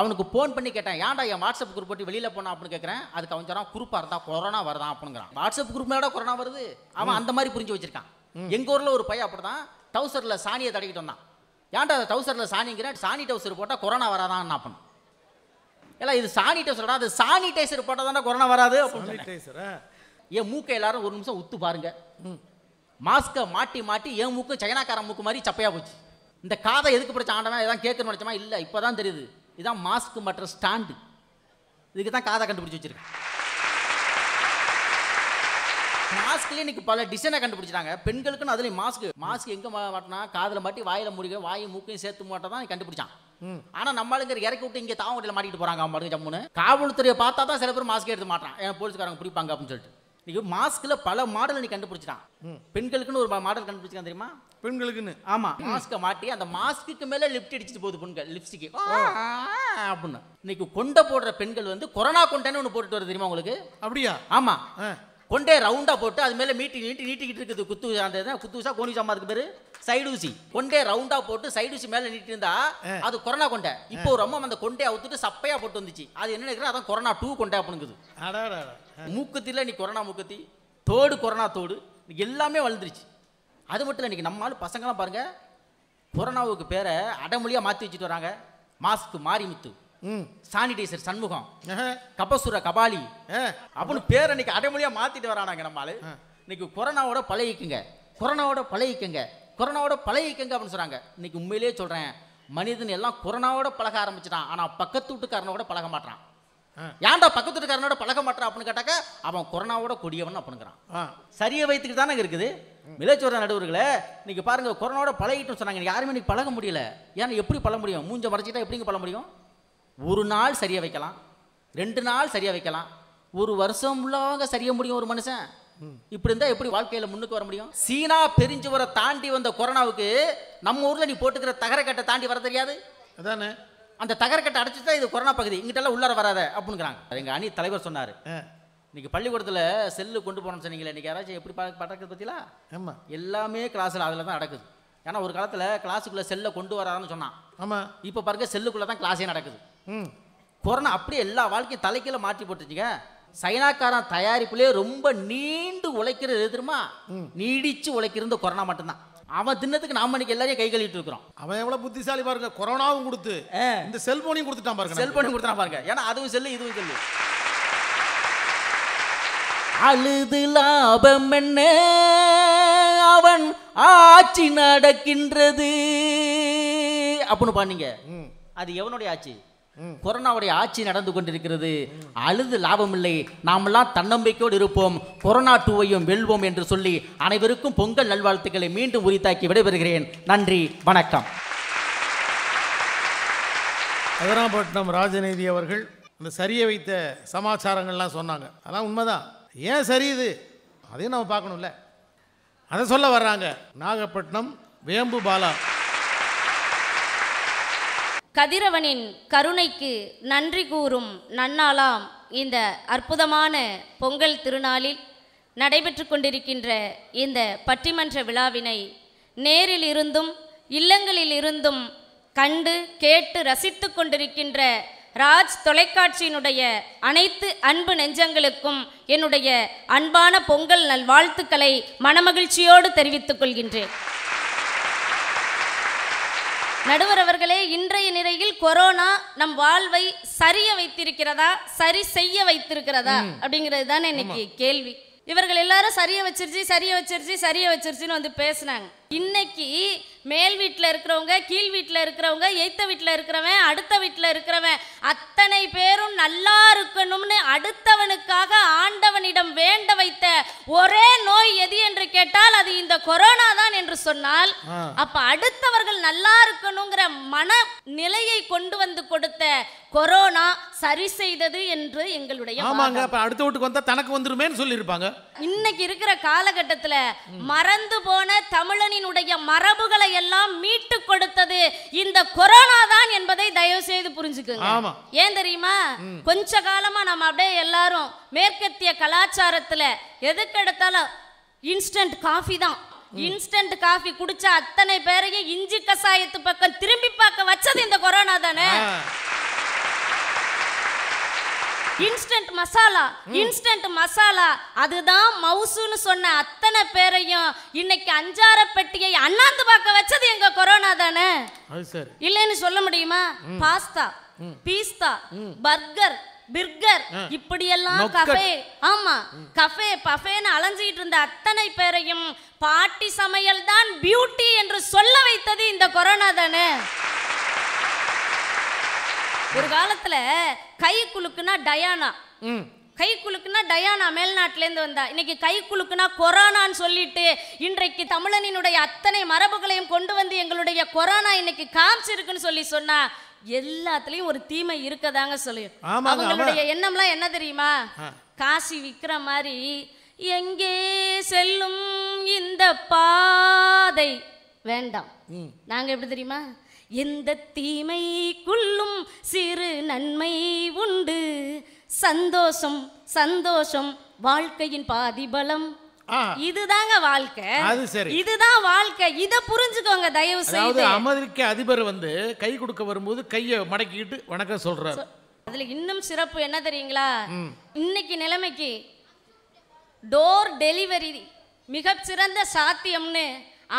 அவனுக்கு ஃபோன் பண்ணி கேட்டேன் ஏன்டா என் வாட்ஸ்அப் குரூப் போட்டு வெளியில் போனா அப்படின்னு கேட்குறேன் அதுக்கு அவன் சொல்கிறான் குரூப்பாக இருந்தால் கொரோனா வருதான் அப்படிங்கிறான் வாட்ஸ்அப் மேடம் கொரோனா வருது அவன் அந்த மாதிரி புரிஞ்சு வச்சிருக்கான் எங்கள் ஊரில் ஒரு பையன் அப்படிதான் டவுசர்ல டவுசரில் சாணியை தடக்கிட்டு வந்தான் ஏன்டா டவுசரில் சாணிங்கிறேன் சாணி டவுசர் போட்டால் கொரோனா வராதான் அப்படின் இல்லை இது சானிடைசர்டா அது சானிடைசர் போட்டால் தானே கொரோனா வராது அப்படின்னு என் மூக்கை எல்லாரும் ஒரு நிமிஷம் உத்து பாருங்க மாஸ்க்கை மாட்டி மாட்டி என் மூக்கு சைனாக்கார மூக்கு மாதிரி சப்பையாக போச்சு இந்த காதை எதுக்கு பிடிச்ச ஆண்டவன் எதாவது கேட்கணும்னு நினச்சமா இல்லை இப்போ தான் தெரியுது இதுதான் மாஸ்க் மற்ற ஸ்டாண்டு இதுக்கு தான் காதை கண்டுபிடிச்சி வச்சிருக்கேன் மாஸ்க்லேயே இன்னைக்கு பல டிசைனை கண்டுபிடிச்சிட்டாங்க பெண்களுக்குன்னு அதுலேயும் மாஸ்க் மாஸ்க் எங்கே மாட்டினா காதில் மாட்டி வாயில் முடிக்க வாய் மூக்கையும் சேர்த்து மாட்டோம் தான் கண்டுபிடிச்சான் ஆனால் நம்மளுங்கிற இறக்கி விட்டு இங்கே தாவங்கடையில் மாட்டிகிட்டு போகிறாங்க அவன் அவங்க ஜம்முன்னு காவல்துறையை பார்த்தா தான் சில பேர் மாஸ்க் எடுத்து மாட்டான் ஏன் போலீஸ்காரங்க பிடிப்பாங்க அப்படின்னு சொல்லிட்டு இன்னைக்கு மாஸ்கில் பல மாடல் நீ கண்டுபிடிச்சிட்டான் பெண்களுக்குன்னு ஒரு மாடல் கண்டுபிடிச்சிருக்கான் தெரியுமா பெண்களுக்குன்னு ஆமா மாஸ்க்கை மாட்டி அந்த மாஸ்க்கு மேல லிப்ட் அடிச்சுட்டு போகுது பெண்கள் லிப்ஸ்டிக் அப்படின்னு இன்னைக்கு கொண்டை போடுற பெண்கள் வந்து கொரோனா கொண்டைன்னு ஒன்று போட்டுட்டு வருது தெரியுமா உங்களுக்கு அப்படியா ஆமா கொண்டே ரவுண்டாக போட்டு அது மேலே மீட்டி நீட்டி நீட்டிக்கிட்டு இருக்குது குத்து அந்த குத்து ஊசா கோணி சாமா பேர் சைடு ஊசி கொண்டே ரவுண்டாக போட்டு சைடு ஊசி மேலே நீட்டி இருந்தால் அது கொரோனா கொண்டை இப்போ ரொம்ப அந்த கொண்டையை அவுத்துட்டு சப்பையாக போட்டு வந்துச்சு அது என்ன நினைக்கிறேன் அதான் கொரோனா டூ கொண்டே அப்படிங்குது மூக்கத்தில் நீ கொரோனா மூக்கத்தி தோடு கொரோனா தோடு எல்லாமே வளர்ந்துருச்சு அது மட்டும் இல்லை இன்னைக்கு நம்மளால பசங்களாம் பாருங்கள் கொரோனாவுக்கு பேரை அடமொழியாக மாற்றி வச்சுட்டு வராங்க மாஸ்க்கு மாறி முத்து சானிடைசர் சண்முகம் கபசுர கபாலி அப்படின்னு பேர் அன்னைக்கு அடைமொழியா மாத்திட்டு வரானாங்க நம்மளால இன்னைக்கு கொரோனாவோட பழகிக்குங்க கொரோனாவோட பழகிக்குங்க கொரோனாவோட பழகிக்கங்க அப்படின்னு சொல்றாங்க இன்னைக்கு உண்மையிலேயே சொல்றேன் மனிதன் எல்லாம் கொரோனாவோட பழக ஆரம்பிச்சிட்டான் ஆனா பக்கத்து வீட்டுக்காரனோட பழக மாட்டான் ஏன்டா பக்கத்து வீட்டுக்காரனோட பழக மாட்டான் அப்படின்னு கேட்டாக்க அவன் கொரோனாவோட கொடியவன் அப்படிங்கிறான் சரியை வைத்துக்கிட்டு தானே இருக்குது மிலச்சோர நடுவர்களே இன்னைக்கு பாருங்க கொரோனாவோட பழகிட்டோம் சொன்னாங்க யாருமே இன்னைக்கு பழக முடியல ஏன்னா எப்படி பழக முடியும் மூஞ்ச மறைச்சிட்டா எப்படிங்க பழக முடியும் ஒரு நாள் சரியாக வைக்கலாம் ரெண்டு நாள் சரியாக வைக்கலாம் ஒரு வருஷம் உள்ளாக சரியாக முடியும் ஒரு மனுஷன் இப்படி இருந்தால் எப்படி வாழ்க்கையில் முன்னுக்கு வர முடியும் சீனா வர தாண்டி வந்த கொரோனாவுக்கு நம்ம ஊரில் நீ போட்டுக்கிற தகரக்கட்டை தாண்டி வர தெரியாது அதானே அந்த தகரக்கட்டை தான் இது கொரோனா பகுதி இங்கிட்டலாம் உள்ளார வராத அப்படிங்கிறாங்க எங்கள் அணி தலைவர் சொன்னார் இன்னைக்கு பள்ளிக்கூடத்தில் செல்லு கொண்டு போனோம்னு சொன்னீங்களே இன்றைக்கி யாராச்சும் எப்படி படக்கிறது பற்றிலாம் ஆமாம் எல்லாமே கிளாஸில் அதில் தான் நடக்குது ஏன்னா ஒரு காலத்தில் கிளாஸுக்குள்ளே செல்லை கொண்டு வராதுன்னு சொன்னான் ஆமாம் இப்போ பாருங்க செல்லுக்குள்ளே தான் கிளாஸே நடக்குது கொரோனா அப்படியே எல்லா வாழ்க்கையும் தலைக்கீழ மாற்றி போட்டுச்சுங்க சைனாக்காரன் தயாரிப்புலேயே ரொம்ப நீண்டு உழைக்கிறது தெரியுமா நீடிச்சு உழைக்கிறது கொரோனா மட்டும்தான் அவன் தின்னத்துக்கு நாம இன்னைக்கு எல்லாரையும் கை கழுவிட்டு இருக்கிறோம் அவன் எவ்வளவு புத்திசாலி பாருங்க கொரோனாவும் கொடுத்து இந்த செல்போனையும் கொடுத்துட்டான் பாருங்க செல்போனையும் கொடுத்துட்டான் பாருங்க ஏன்னா அதுவும் செல்லு இதுவும் செல்லு அழுது லாபம் என்ன அவன் ஆட்சி நடக்கின்றது அப்படின்னு பாருங்க அது எவனுடைய ஆட்சி கொரோனாவுடைய ஆட்சி நடந்து கொண்டிருக்கிறது அழுது லாபமில்லை நாமெல்லாம் தன்னம்பிக்கையோடு இருப்போம் கொரோனா டூவையும் வெல்வோம் என்று சொல்லி அனைவருக்கும் பொங்கல் நல்வாழ்த்துக்களை மீண்டும் உரித்தாக்கி விடைபெறுகிறேன் நன்றி வணக்கம் அதனாப்பட்டினம் ராஜநீதி அவர்கள் இந்த சரிய வைத்த சமாச்சாரங்கள்லாம் சொன்னாங்க அதான் உண்மைதான் ஏன் சரியுது அதையும் நம்ம பார்க்கணும்ல அதை சொல்ல வர்றாங்க நாகப்பட்டினம் வேம்பு பாலா கதிரவனின் கருணைக்கு நன்றி கூறும் நன்னாளாம் இந்த அற்புதமான பொங்கல் திருநாளில் நடைபெற்று கொண்டிருக்கின்ற இந்த பட்டிமன்ற விழாவினை நேரில் இருந்தும் இல்லங்களில் இருந்தும் கண்டு கேட்டு ரசித்து கொண்டிருக்கின்ற ராஜ் தொலைக்காட்சியினுடைய அனைத்து அன்பு நெஞ்சங்களுக்கும் என்னுடைய அன்பான பொங்கல் நல்வாழ்த்துக்களை மனமகிழ்ச்சியோடு தெரிவித்துக் கொள்கின்றேன் நடுவர் அவர்களே இன்றைய நிலையில் கொரோனா நம் வாழ்வை சரிய வைத்திருக்கிறதா சரி செய்ய வைத்திருக்கிறதா அப்படிங்கிறது தானே இன்னைக்கு கேள்வி இவர்கள் எல்லாரும் சரிய வச்சிருச்சு சரிய வச்சிருச்சு சரிய வச்சிருச்சுன்னு வந்து பேசினாங்க இன்னைக்கு மேல் வீட்டில் இருக்கிறவங்க கீழ் வீட்டில் இருக்கிறவங்க எய்த்த வீட்டில் இருக்கிறவன் அடுத்த வீட்டில் இருக்கிறவன் அத்தனை பேரும் நல்லா இருக்கணும்னு அடுத்தவனுக்காக ஆண்டவனிடம் வேண்ட வைத்த ஒரே நோய் எது என்று கேட்டால் அது இந்த கொரோனா தான் என்று சொன்னால் அப்ப அடுத்தவர்கள் நல்லா இருக்கணுங்கிற மன நிலையை கொண்டு வந்து கொடுத்த கொரோனா சரி செய்தது என்று எங்களுடைய ஆமாங்க அப்ப அடுத்த வீட்டுக்கு வந்தா தனக்கு வந்துருமேன்னு சொல்லியிருப்பாங்க இன்னைக்கு இருக்கிற காலகட்டத்தில் மறந்து போன தமிழனி இயற்கையினுடைய மரபுகளை எல்லாம் மீட்டு கொடுத்தது இந்த கொரோனா தான் என்பதை தயவு செய்து புரிஞ்சுக்குங்க ஏன் தெரியுமா கொஞ்ச காலமா நம்ம அப்படியே எல்லாரும் மேற்கத்திய கலாச்சாரத்துல எதுக்கு எடுத்தாலும் இன்ஸ்டன்ட் காஃபி தான் இன்ஸ்டன்ட் காஃபி குடிச்சா அத்தனை பேரையும் இஞ்சி கசாயத்து பக்கம் திரும்பி பார்க்க வச்சது இந்த கொரோனா தானே இன்ஸ்டன்ட் மசாலா இன்ஸ்டன்ட் மசாலா அதுதான் மவுசுன்னு சொன்ன அத்தனை பேரையும் இன்னைக்கு அஞ்சார பெட்டியை அண்ணாந்து பார்க்க வச்சது எங்க கொரோனா தானே இல்லைன்னு சொல்ல முடியுமா பாஸ்தா பீஸ்தா பர்கர் பிர்கர் இப்படியெல்லாம் கஃபே ஆமா கஃபே பஃபேன்னு அலைஞ்சிட்டு இருந்த அத்தனை பேரையும் பாட்டி சமையல் தான் பியூட்டி என்று சொல்ல வைத்தது இந்த கொரோனா தானே ஒரு காலத்துல கை குலுக்குன்னா டயானா கை குலுக்குனா டயானா இருந்து வந்தா இன்னைக்கு கை குலுக்குனா கொரோனான்னு சொல்லிட்டு இன்றைக்கு தமிழனினுடைய அத்தனை மரபுகளையும் கொண்டு வந்து எங்களுடைய கொரோனா இன்னைக்கு காமிச்சிருக்குன்னு சொல்லி சொன்னா எல்லாத்துலயும் ஒரு தீமை இருக்கதாங்க சொல்லி அவங்களுடைய எண்ணம்லாம் என்ன தெரியுமா காசி விக்கிற மாதிரி எங்கே செல்லும் இந்த பாதை வேண்டாம் நாங்க எப்படி தெரியுமா எந்த தீமைக்குள்ளும் சிறு நன்மை உண்டு சந்தோஷம் சந்தோஷம் வாழ்க்கையின் பாதிபலம் இதுதாங்க வாழ்க்கை இதுதான் வாழ்க்கை இதை புரிஞ்சுக்கோங்க தயவு செய்து அமெரிக்க அதிபர் வந்து கை கொடுக்க வரும்போது கையை மடக்கிட்டு வணக்கம் சொல்றாரு அதுல இன்னும் சிறப்பு என்ன தெரியுங்களா இன்னைக்கு நிலைமைக்கு டோர் டெலிவரி மிகச்சிறந்த சாத்தியம்னு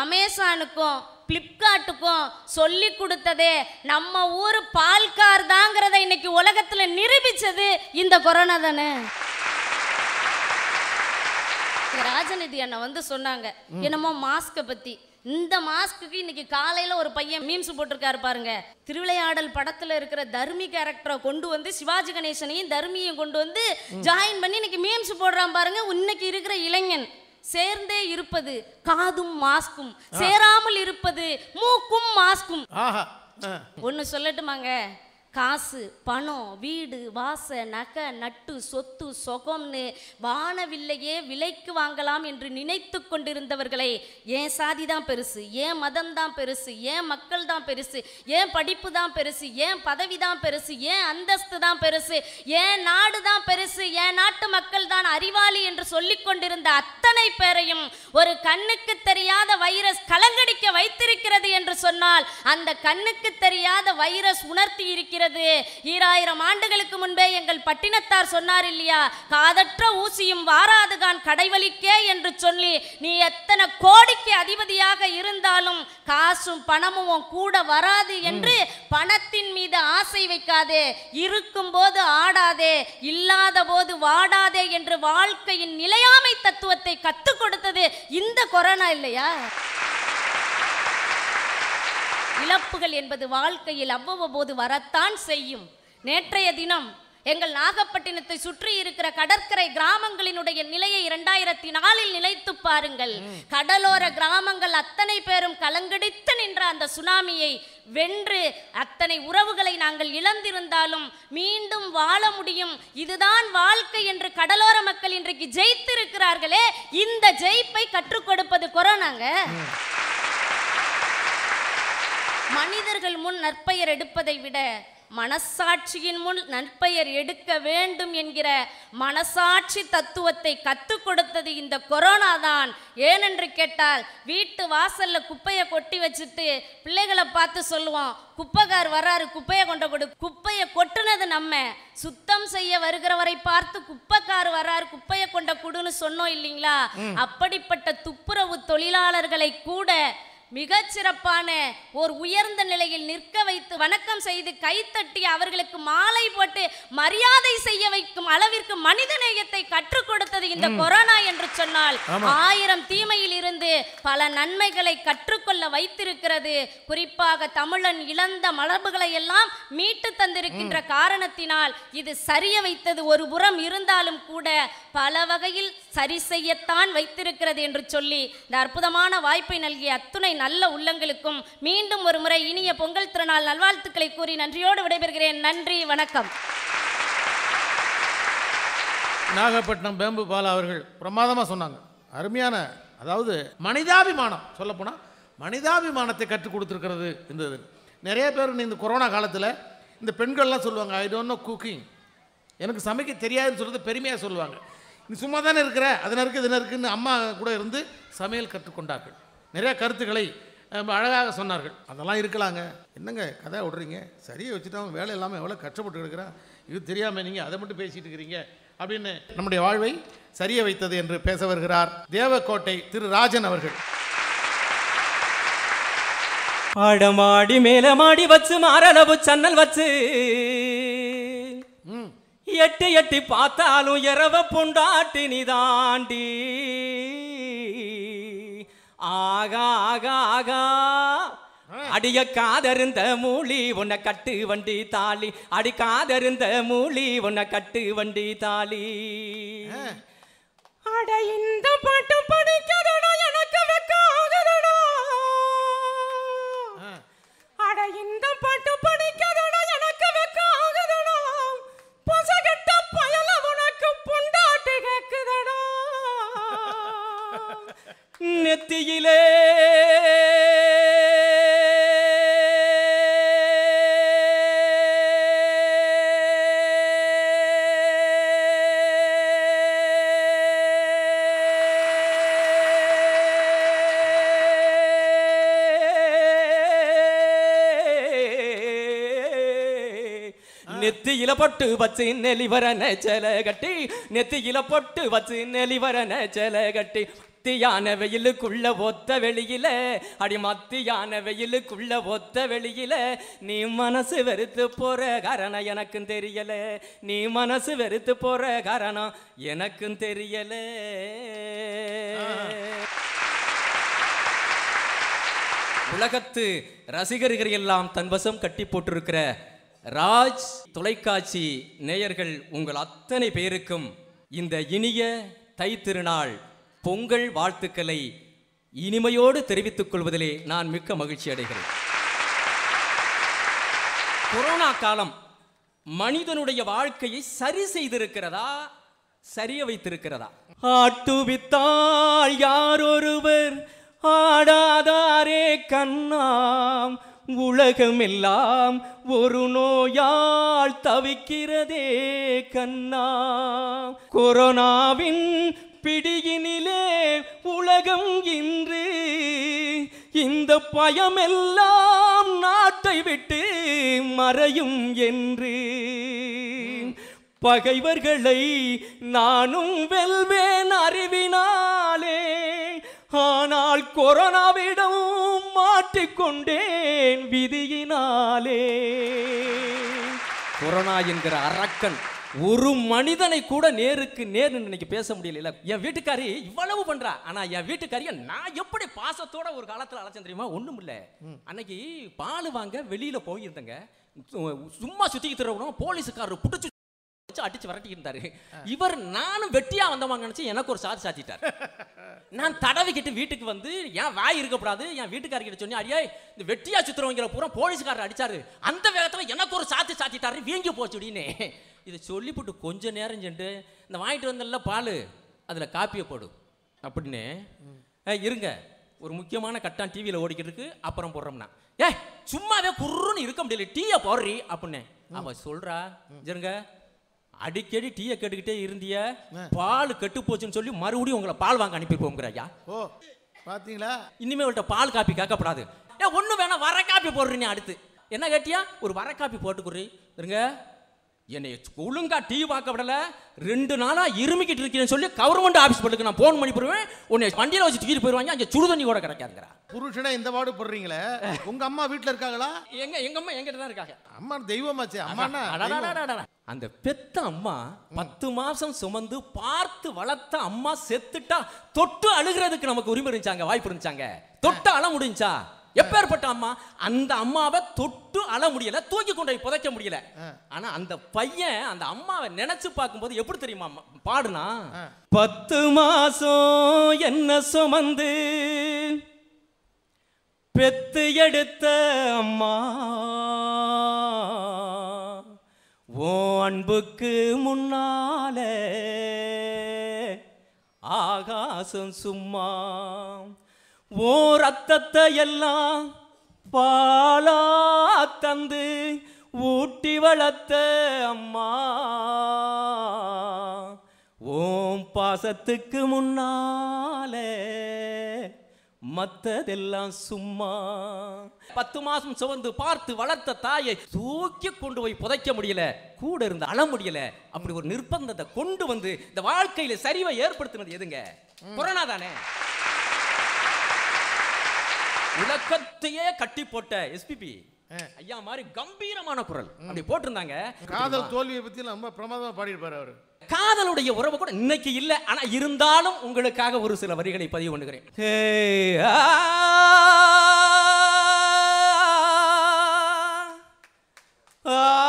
அமேசானுக்கும் ஃப்ளிப்கார்ட்டுக்கும் சொல்லி கொடுத்ததே நம்ம ஊர் பால்கார் தாங்கிறத இன்னைக்கு உலகத்தில் நிரூபித்தது இந்த கொரோனா தானே ராஜநிதி அண்ணன் வந்து சொன்னாங்க என்னமோ மாஸ்கை பற்றி இந்த மாஸ்க்கு இன்னைக்கு காலையில ஒரு பையன் மீம்ஸ் போட்டிருக்காரு பாருங்க திருவிளையாடல் படத்துல இருக்கிற தர்மி கேரக்டரை கொண்டு வந்து சிவாஜி கணேசனையும் தர்மியையும் கொண்டு வந்து ஜாயின் பண்ணி இன்னைக்கு மீம்ஸ் போடுறான் பாருங்க இன்னைக்கு இருக்கிற இளைஞன் சேர்ந்தே இருப்பது காதும் மாஸ்கும் சேராமல் இருப்பது மூக்கும் மாஸ்கும் ஒன்னு சொல்லட்டுமாங்க காசு பணம் வீடு வாச நகை நட்டு சொத்து சொகம்னு வானவில்லையே விலைக்கு வாங்கலாம் என்று நினைத்து கொண்டிருந்தவர்களை ஏன் சாதி தான் பெருசு ஏன் மதம் தான் பெருசு ஏன் மக்கள் தான் பெருசு ஏன் படிப்பு தான் பெருசு ஏன் பதவி தான் பெருசு ஏன் அந்தஸ்து தான் பெருசு ஏன் நாடு தான் பெருசு ஏன் நாட்டு மக்கள் தான் அறிவாளி என்று சொல்லிக் கொண்டிருந்த அத்தனை பேரையும் ஒரு கண்ணுக்கு தெரியாத வைரஸ் கலங்கடிக்க வைத்திருக்கிறது என்று சொன்னால் அந்த கண்ணுக்கு தெரியாத வைரஸ் உணர்த்தி இருக்கிற இருக்கிறது ஈராயிரம் ஆண்டுகளுக்கு முன்பே எங்கள் பட்டினத்தார் சொன்னார் இல்லையா காதற்ற ஊசியும் வாராதுகான் கடைவழிக்கே என்று சொல்லி நீ எத்தனை கோடிக்கு அதிபதியாக இருந்தாலும் காசும் பணமும் கூட வராது என்று பணத்தின் மீது ஆசை வைக்காதே இருக்கும் போது ஆடாதே இல்லாத போது வாடாதே என்று வாழ்க்கையின் நிலையாமை தத்துவத்தை கத்துக் கொடுத்தது இந்த கொரோனா இல்லையா இழப்புகள் என்பது வாழ்க்கையில் அவ்வப்போது வரத்தான் செய்யும் நேற்றைய தினம் எங்கள் நாகப்பட்டினத்தை சுற்றி இருக்கிற கடற்கரை கிராமங்களினுடைய நிலையை இரண்டாயிரத்தி நாலில் நிலைத்து பாருங்கள் கடலோர கிராமங்கள் அத்தனை பேரும் கலங்கடித்து நின்ற அந்த சுனாமியை வென்று அத்தனை உறவுகளை நாங்கள் இழந்திருந்தாலும் மீண்டும் வாழ முடியும் இதுதான் வாழ்க்கை என்று கடலோர மக்கள் இன்றைக்கு ஜெயித்திருக்கிறார்களே இந்த ஜெயிப்பை கற்றுக் கொடுப்பது கொரோனாங்க மனிதர்கள் முன் நற்பெயர் எடுப்பதை விட மனசாட்சியின் முன் நற்பெயர் எடுக்க வேண்டும் என்கிற மனசாட்சி தத்துவத்தை கற்றுக் கொடுத்தது இந்த கொரோனா தான் ஏனென்று கேட்டால் வீட்டு வாசல்ல குப்பையை கொட்டி வச்சுட்டு பிள்ளைகளை பார்த்து சொல்லுவோம் குப்பைக்கார் வராரு குப்பையை கொண்ட கொடு குப்பையை கொட்டுனது நம்ம சுத்தம் செய்ய வருகிறவரை பார்த்து குப்பைக்கார் வராரு குப்பையை கொண்ட கொடுன்னு சொன்னோம் இல்லைங்களா அப்படிப்பட்ட துப்புரவு தொழிலாளர்களை கூட மிகச்சிறப்பான ஒரு உயர்ந்த நிலையில் நிற்க வைத்து வணக்கம் செய்து கைத்தட்டி அவர்களுக்கு மாலை போட்டு மரியாதை செய்ய வைக்கும் அளவிற்கு மனித நேயத்தை கற்றுக் கொடுத்தது இந்த கொரோனா என்று சொன்னால் ஆயிரம் தீமையில் இருந்து பல நன்மைகளை கற்றுக்கொள்ள வைத்திருக்கிறது குறிப்பாக தமிழன் இழந்த மரபுகளை எல்லாம் மீட்டு தந்திருக்கின்ற காரணத்தினால் இது சரிய வைத்தது ஒரு புறம் இருந்தாலும் கூட பல வகையில் சரி செய்யத்தான் வைத்திருக்கிறது என்று சொல்லி இந்த அற்புதமான வாய்ப்பை நல்கிய அத்துணை நல்ல உள்ளங்களுக்கும் மீண்டும் ஒரு முறை இனிய பொங்கல் திருநாள் நல்வாழ்த்துக்களை கூறி நன்றியோடு விடைபெறுகிறேன் நன்றி வணக்கம் நாகப்பட்டினம் பேம்பு பாலா அவர்கள் பிரமாதமாக சொன்னாங்க அருமையான அதாவது மனிதாபிமானம் சொல்லப்போனால் மனிதாபிமானத்தை கற்றுக் கொடுத்துருக்கிறது இந்த நிறைய பேர் இந்த கொரோனா காலத்தில் இந்த பெண்கள்லாம் சொல்லுவாங்க ஐ டோன்ட் நோ குக்கிங் எனக்கு சமைக்க தெரியாதுன்னு சொல்கிறது பெருமையாக சொல்லுவாங்க நீ சும்மா தானே இருக்கிற அது நறுக்கு இது நறுக்குன்னு அம்மா கூட இருந்து சமையல் கற்றுக்கொண்டார்கள் நிறையா கருத்துக்களை அழகாக சொன்னார்கள் அதெல்லாம் இருக்கலாங்க என்னங்க கதை விடுறீங்க சரியை வச்சுட்டு வேலை இல்லாமல் எவ்வளோ கஷ்டப்பட்டு கிடக்கிறேன் இது தெரியாமல் நீங்கள் அதை மட்டும் பேசிகிட்டு இருக்கிறீங்க அப்படின்னு நம்முடைய வாழ்வை சரிய வைத்தது என்று பேச வருகிறார் தேவக்கோட்டை திரு ராஜன் அவர்கள் ஆடமாடி மேல மாடி வச்சு மாறளவு சன்னல் வச்சு எட்டு எட்டி பார்த்தாலும் இரவ பொண்டாட்டி நீ தாண்டி ஆகா ஆகா ஆகா அடிய காதருந்த மூலி உன்னை கட்டு வண்டி தாலி அடி காதருந்த மூலி உன்னை கட்டு வண்டி தாலி அட இந்த பாட்டு படிக்கதடா எனக்கு வெக்காகுதடா அட இந்த பாட்டு படிக்கதடா எனக்கு வெக்காகுதடா பொசகட்ட பயல உனக்கு பொண்டாட்டு நெத்தியிலே வச்சு പൊട്ട് വച്ച് നെലിവരനെ கட்டி കെട്ടി നെത്തിയില வச்சு വച്ച് നെലിവരനെ ചെല கட்டி மத்தியான வெயிலுக்குள்ள ஒத்த வெளியில அடி மத்தியான வெயிலுக்குள்ள ஒத்த வெளியில நீ மனசு வெறுத்து போற காரணம் எனக்கும் தெரியல நீ மனசு வெறுத்து போற காரணம் எனக்கும் தெரியல உலகத்து ரசிகர்கள் எல்லாம் தன்வசம் கட்டி போட்டிருக்கிற ராஜ் தொலைக்காட்சி நேயர்கள் உங்கள் அத்தனை பேருக்கும் இந்த இனிய தை திருநாள் பொங்கல் வாழ்த்துக்களை இனிமையோடு தெரிவித்துக் கொள்வதிலே நான் மிக்க மகிழ்ச்சி அடைகிறேன் கொரோனா காலம் மனிதனுடைய வாழ்க்கையை சரி செய்திருக்கிறதா சரிய வைத்திருக்கிறதா ஆட்டுவித்தால் யாரொருவர் ஆடாதாரே கண்ணாம் உலகமெல்லாம் ஒரு நோயால் தவிக்கிறதே கண்ணா கொரோனாவின் பிடியினிலே உலகம் இன்று இந்த பயமெல்லாம் நாட்டை விட்டு மறையும் என்று பகைவர்களை நானும் வெல்வேன் அறிவினாலே ஆனால் கொரோனாவிடம் மாற்றிக்கொண்டேன் விதியினாலே கொரோனா என்கிற அரக்கன் ஒரு மனிதனை கூட நேருக்கு நேர் இன்னைக்கு பேச முடியல என் வீட்டுக்காரி இவ்வளவு பண்றா ஆனா என் வீட்டுக்காரிய நான் எப்படி பாசத்தோட ஒரு காலத்துல அழைச்சேன் தெரியுமா ஒண்ணும் இல்ல அன்னைக்கு பால் வாங்க வெளியில போயிருந்தங்க சும்மா சுத்திக்கிட்டு இருக்கணும் போலீஸுக்காரர் புடிச்சு அடிச்சு இருந்தாரு இவர் நானும் வெட்டியா வந்தவங்க நினைச்சு எனக்கு ஒரு சாதி சாத்திட்டாரு நான் தடவிக்கிட்டு வீட்டுக்கு வந்து என் வாய் இருக்கக்கூடாது என் வீட்டுக்காரர்கிட்ட சொன்னேன் அடியே இந்த வெட்டியா சித்திரவங்கிற பூரா போலீஸ்காரர் அடிச்சாரு அந்த வேகத்தில் எனக்கு ஒரு சாத்தி சாத்திட்டாரு வீங்கி போச்சு அப்படின்னு இதை சொல்லிவிட்டு கொஞ்ச நேரம் சென்று இந்த வாங்கிட்டு வந்தல பால் அதில் காப்பியை போடு அப்படின்னு இருங்க ஒரு முக்கியமான கட்டான் டிவியில் ஓடிக்கிட்டு இருக்கு அப்புறம் போடுறோம்னா ஏ சும்மாவே குருன்னு இருக்க முடியல டீயை போடுறி அப்படின்னு அவன் சொல்கிறா இருங்க அடிக்கடி டீயை கெட்டுக்கிட்டே இருந்திய பால் கெட்டு போச்சுன்னு சொல்லி மறுபடியும் உங்களை பால் வாங்க அனுப்பியிருப்போங்கிற ஐயா ஓ பார்த்தீங்களா இனிமே உங்கள்கிட்ட பால் காப்பி கேட்கப்படாது ஏன் ஒன்றும் வேணாம் வர காப்பி போடுறீங்க அடுத்து என்ன கேட்டியா ஒரு வர காப்பி போட்டுக்குறீங்க இருங்க என்னை ஒழுங்கா டிவி பார்க்க விடல ரெண்டு நாளா இருமிக்கிட்டு இருக்கேன்னு சொல்லி கவர்மெண்ட் ஆஃபீஸ் பட்டுக்கு நான் ஃபோன் பண்ணி போடுவேன் உன்னை வண்டியில வச்சு தூக்கிட்டு போயிடுவாங்க அங்கே சுடு தண்ணி கூட கிடைக்காதுங்கிற புருஷனை இந்த பாடு போடுறீங்களே உங்க அம்மா வீட்டுல இருக்காங்களா எங்க எங்க அம்மா எங்கிட்ட தான் இருக்காங்க அம்மா தெய்வமாச்சு அம்மா அந்த பெத்த அம்மா பத்து மாசம் சுமந்து பார்த்து வளர்த்த அம்மா செத்துட்டா தொட்டு அழுகிறதுக்கு நமக்கு உரிமை இருந்துச்சாங்க வாய்ப்பு இருந்துச்சாங்க தொட்டு அழ முடிஞ்சா எப்பேற்பட்ட அம்மா அந்த அம்மாவை தொட்டு அழ முடியல தூக்கி கொண்டு போய் புதைக்க முடியல ஆனா அந்த பையன் அந்த அம்மாவை நினைச்சு பார்க்கும்போது எப்படி தெரியுமா பாடுனா பத்து மாசம் என்ன சுமந்து பெத்து எடுத்த அம்மா ஓ அன்புக்கு முன்னாலே ஆகாசம் சும்மா ஓ ரத்தத்தை எல்லாம் பாலா தந்து ஊட்டி வளர்த்த அம்மா ஓம் பாசத்துக்கு முன்னாலே மற்றதெல்லாம் சும்மா பத்து மாசம் சுமந்து பார்த்து வளர்த்த தாயை தூக்கி கொண்டு போய் புதைக்க முடியல கூட இருந்து அள முடியல அப்படி ஒரு நிர்பந்தத்தை கொண்டு வந்து இந்த வாழ்க்கையில சரிவை ஏற்படுத்தினது எதுங்க கொரோனா தானே உலகத்தையே கட்டி போட்ட எஸ்பிபி ஐயா மாதிரி கம்பீரமான குரல் அப்படி போட்டிருந்தாங்க காதல் தோல்வியை பத்தி ரொம்ப பிரமாதமா பாடியிருப்பாரு அவரு காதலுடைய உறவு கூட இன்னைக்கு இல்லை ஆனா இருந்தாலும் உங்களுக்காக ஒரு சில வரிகளை பதிவு பண்ணுகிறேன் ஆ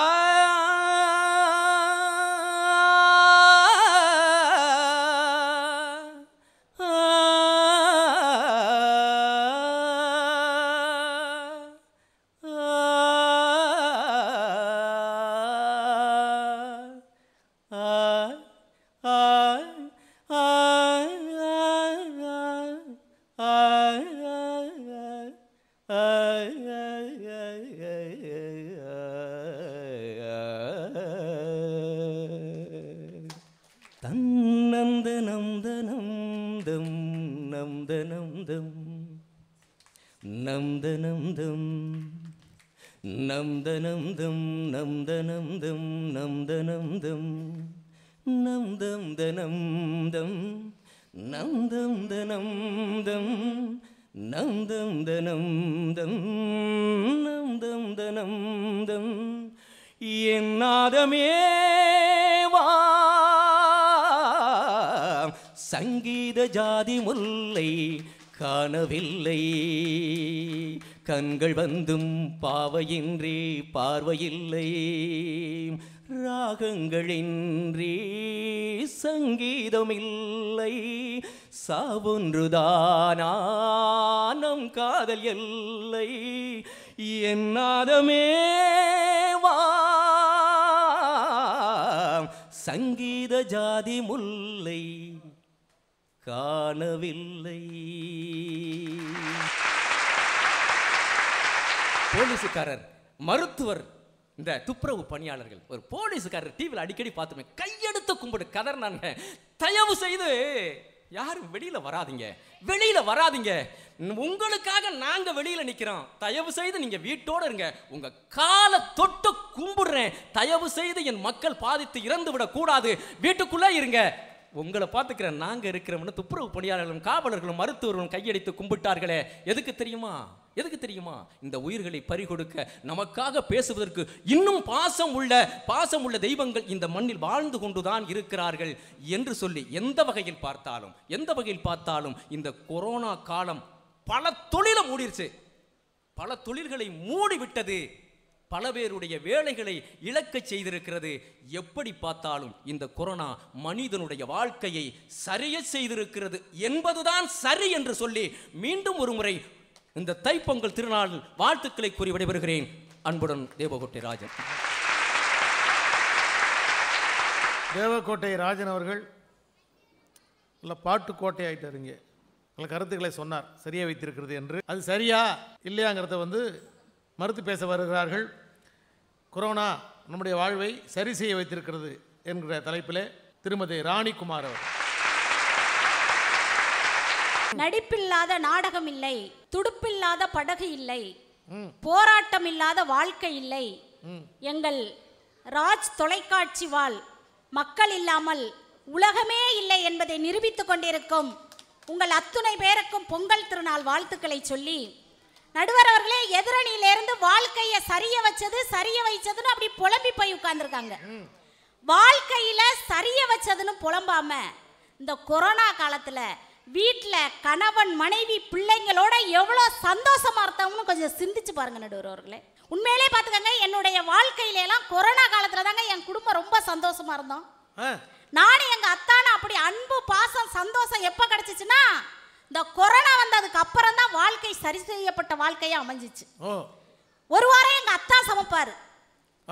எல்லை என்னாதமேவா சங்கீத ஜாதி முல்லை காணவில்லை போலீஸுக்காரர் மருத்துவர் இந்த துப்புரவு பணியாளர்கள் ஒரு போலீஸுக்காரர் டிவியில் அடிக்கடி பார்த்துமே கையெடுத்து கும்பிடு கதர் நான் தயவு செய்து யாரும் வெளியில் வராதிங்க வெளியில் வராதிங்க உங்களுக்காக நாங்கள் வெளியில் நிற்கிறோம் தயவு செய்து நீங்கள் வீட்டோடு இருங்க உங்கள் காலை தொட்டு கும்பிடுறேன் தயவு செய்து என் மக்கள் பாதித்து இறந்து விடக்கூடாது வீட்டுக்குள்ளே இருங்க உங்களை பார்த்துக்கிறேன் நாங்கள் இருக்கிறோம்னு துப்புரவு பணியாளர்களும் காவலர்களும் மருத்துவர்களும் கையடித்து கும்பிட்டார்களே எதுக்கு தெரியுமா எதுக்கு தெரியுமா இந்த உயிர்களை பறிகொடுக்க நமக்காக பேசுவதற்கு இன்னும் பாசம் உள்ள பாசம் உள்ள தெய்வங்கள் இந்த மண்ணில் வாழ்ந்து கொண்டுதான் இருக்கிறார்கள் என்று சொல்லி எந்த வகையில் பார்த்தாலும் எந்த வகையில் பார்த்தாலும் இந்த கொரோனா காலம் பல தொழிலை மூடிருச்சு பல தொழில்களை மூடிவிட்டது பல பேருடைய வேலைகளை இழக்க செய்திருக்கிறது எப்படி பார்த்தாலும் இந்த கொரோனா மனிதனுடைய வாழ்க்கையை சரிய செய்திருக்கிறது என்பதுதான் சரி என்று சொல்லி மீண்டும் ஒரு முறை இந்த தைப்பொங்கல் திருநாள் வாழ்த்துக்களை கூறி விடைபெறுகிறேன் அன்புடன் தேவகோட்டை ராஜன் தேவகோட்டை ராஜன் அவர்கள் நல்ல கோட்டை ஆகிட்டார் இங்கே நல்ல கருத்துக்களை சொன்னார் சரியாக வைத்திருக்கிறது என்று அது சரியா இல்லையாங்கிறத வந்து மறுத்து பேச வருகிறார்கள் கொரோனா நம்முடைய வாழ்வை சரி செய்ய வைத்திருக்கிறது என்கிற தலைப்பிலே திருமதி ராணிக்குமார் அவர் நடிப்பில்லாத நாடகம் இல்லை துடுப்பில்லாத படகு இல்லை போராட்டம் இல்லாத வாழ்க்கை இல்லை எங்கள் ராஜ் தொலைக்காட்சி வாழ் மக்கள் இல்லாமல் உலகமே இல்லை என்பதை நிரூபித்துக் கொண்டிருக்கும் உங்கள் அத்துணை பேருக்கும் பொங்கல் திருநாள் வாழ்த்துக்களை சொல்லி நடுவர் அவர்களே எதிரணியிலிருந்து வாழ்க்கையை சரிய வச்சது சரிய வைச்சதுன்னு அப்படி புலம்பி போய் உட்கார்ந்துருக்காங்க வாழ்க்கையில சரிய வச்சதுன்னு புலம்பாம இந்த கொரோனா காலத்துல வீட்டில் கணவன் மனைவி பிள்ளைங்களோட எவ்வளோ சந்தோஷமாக இருந்தவங்கன்னு கொஞ்சம் சிந்திச்சு பாருங்க நடுவர்களே உண்மையிலே பார்த்துக்கங்க என்னுடைய வாழ்க்கையில எல்லாம் கொரோனா காலத்தில் தாங்க என் குடும்பம் ரொம்ப சந்தோஷமாக இருந்தோம் நானும் எங்கள் அத்தான அப்படி அன்பு பாசம் சந்தோஷம் எப்போ கிடச்சிச்சுன்னா இந்த கொரோனா வந்ததுக்கு அப்புறம் தான் வாழ்க்கை சரி செய்யப்பட்ட வாழ்க்கையாக அமைஞ்சிச்சு ஒரு வாரம் எங்கள் அத்தா சமைப்பார்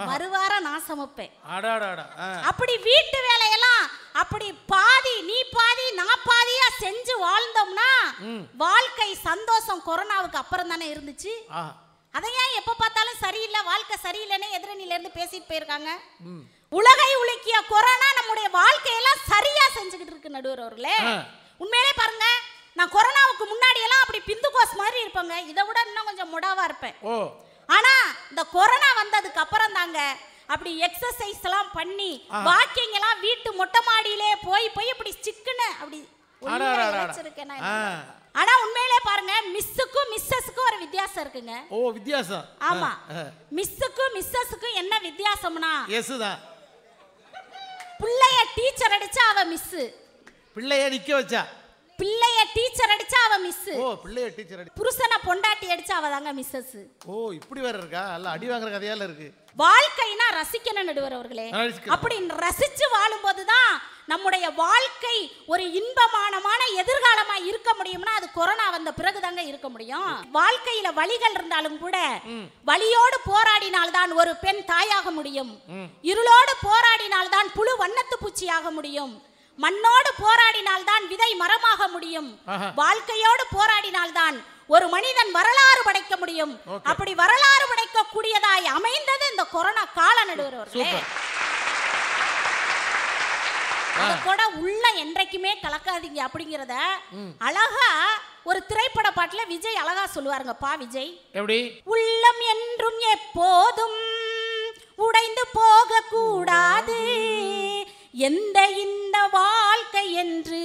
மறுவார நான் சமைப்பேன் அப்படி வீட்டு வேலையெல்லாம் அப்படி பாதி நீ பாதி நான் பாதியா செஞ்சு வாழ்ந்தோம்னா வாழ்க்கை சந்தோஷம் கொரோனாவுக்கு அப்புறம் தானே இருந்துச்சு அதை ஏன் எப்ப பார்த்தாலும் சரியில்லை வாழ்க்கை சரியில்லைன்னு எதிரணியில இருந்து பேசிட்டு போயிருக்காங்க உலகை உலுக்கிய கொரோனா நம்முடைய வாழ்க்கையெல்லாம் சரியா செஞ்சுக்கிட்டு இருக்கு நடுவர் அவர்களே உண்மையிலே பாருங்க நான் கொரோனாவுக்கு முன்னாடி எல்லாம் அப்படி பிந்து கோஸ் மாதிரி இருப்பேங்க இதை விட இன்னும் கொஞ்சம் முடாவா இருப்பேன் ஆனா இந்த கொரோனா வந்ததுக்கு அப்புறம் தாங்க அப்படி எக்ஸசைஸ் எல்லாம் பண்ணி வாக்கிங் எல்லாம் வீட்டு மொட்டை மாடியிலே போய் போய் இப்படி சிக்குன்னு அப்படி உழைச்சிருக்கேன் ஆனா உண்மையிலே பாருங்க மிஸ்ஸுக்கும் மிஸ்ஸஸுக்கும் ஒரு வித்தியாசம் இருக்குங்க ஓ வித்தியாசம் ஆமா மிஸ்ஸுக்கும் மிஸ்ஸஸுக்கும் என்ன வித்தியாசம்னா எஸ் பிள்ளைய டீச்சர் அடிச்சா அவ மிஸ் பிள்ளைய நிக்க வச்சா பிள்ளைய டீச்சர் அடிச்சா அவ மிஸ் ஓ பிள்ளைய டீச்சர் அடி புருஷன பொண்டாட்டி அடிச்சா அவ தாங்க மிஸ்ஸஸ் ஓ இப்படி வேற இருக்கா அல்ல அடி வாங்குற கதையால இருக்கு வாழ்க்கைனா ரசிக்கணும் நடுவர் அவர்களே அப்படி ரசிச்சு வாழும்போது தான் நம்முடைய வாழ்க்கை ஒரு இன்பமானமான எதிர்காலமா இருக்க முடியும்னா அது கொரோனா வந்த பிறகுதாங்க இருக்க முடியும் வாழ்க்கையில வழிகள் இருந்தாலும் கூட வழியோடு போராடினால்தான் ஒரு பெண் தாயாக முடியும் இருளோடு போராடினால்தான் புழு வண்ணத்து பூச்சியாக முடியும் மண்ணோடு போராடினால்தான் விதை மரமாக முடியும் வாழ்க்கையோடு போராடினால்தான் ஒரு மனிதன் வரலாறு படைக்க முடியும் அப்படி வரலாறு படைக்க கூடியதாய் அமைந்தது இந்த கொரோனா கால நடுவர் அத கூட உள்ள என்றைக்குமே கலக்காதீங்க அப்படிங்கறத அழகா ஒரு திரைப்பட பாட்டுல விஜய் அழகா சொல்லுவாருங்க பா விஜய் உள்ளம் என்றும் எப்போதும் உடைந்து போக கூடாது எந்த இந்த வாழ்க்கை என்று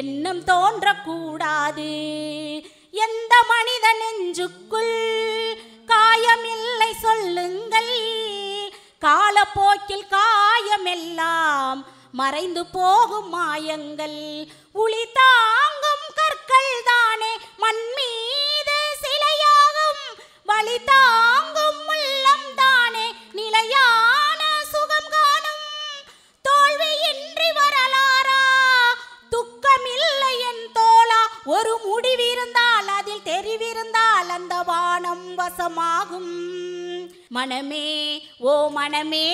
எண்ணம் தோன்றக்கூடாது எந்த மனித நெஞ்சுக்குள் காயமில்லை சொல்லுங்கள் காலப்போக்கில் காயமெல்லாம் மறைந்து போகும் மாயங்கள் உளி தாங்கும் கற்கள் தானே மண் மீது சிலையாகும் வழி தாங்கும் உள்ளம் தானே நிலையா ஒரு முடிவிருந்தால் அதில் தெரிவிருந்தால் அந்த வானம் வசமாகும் மனமே ஓ மனமே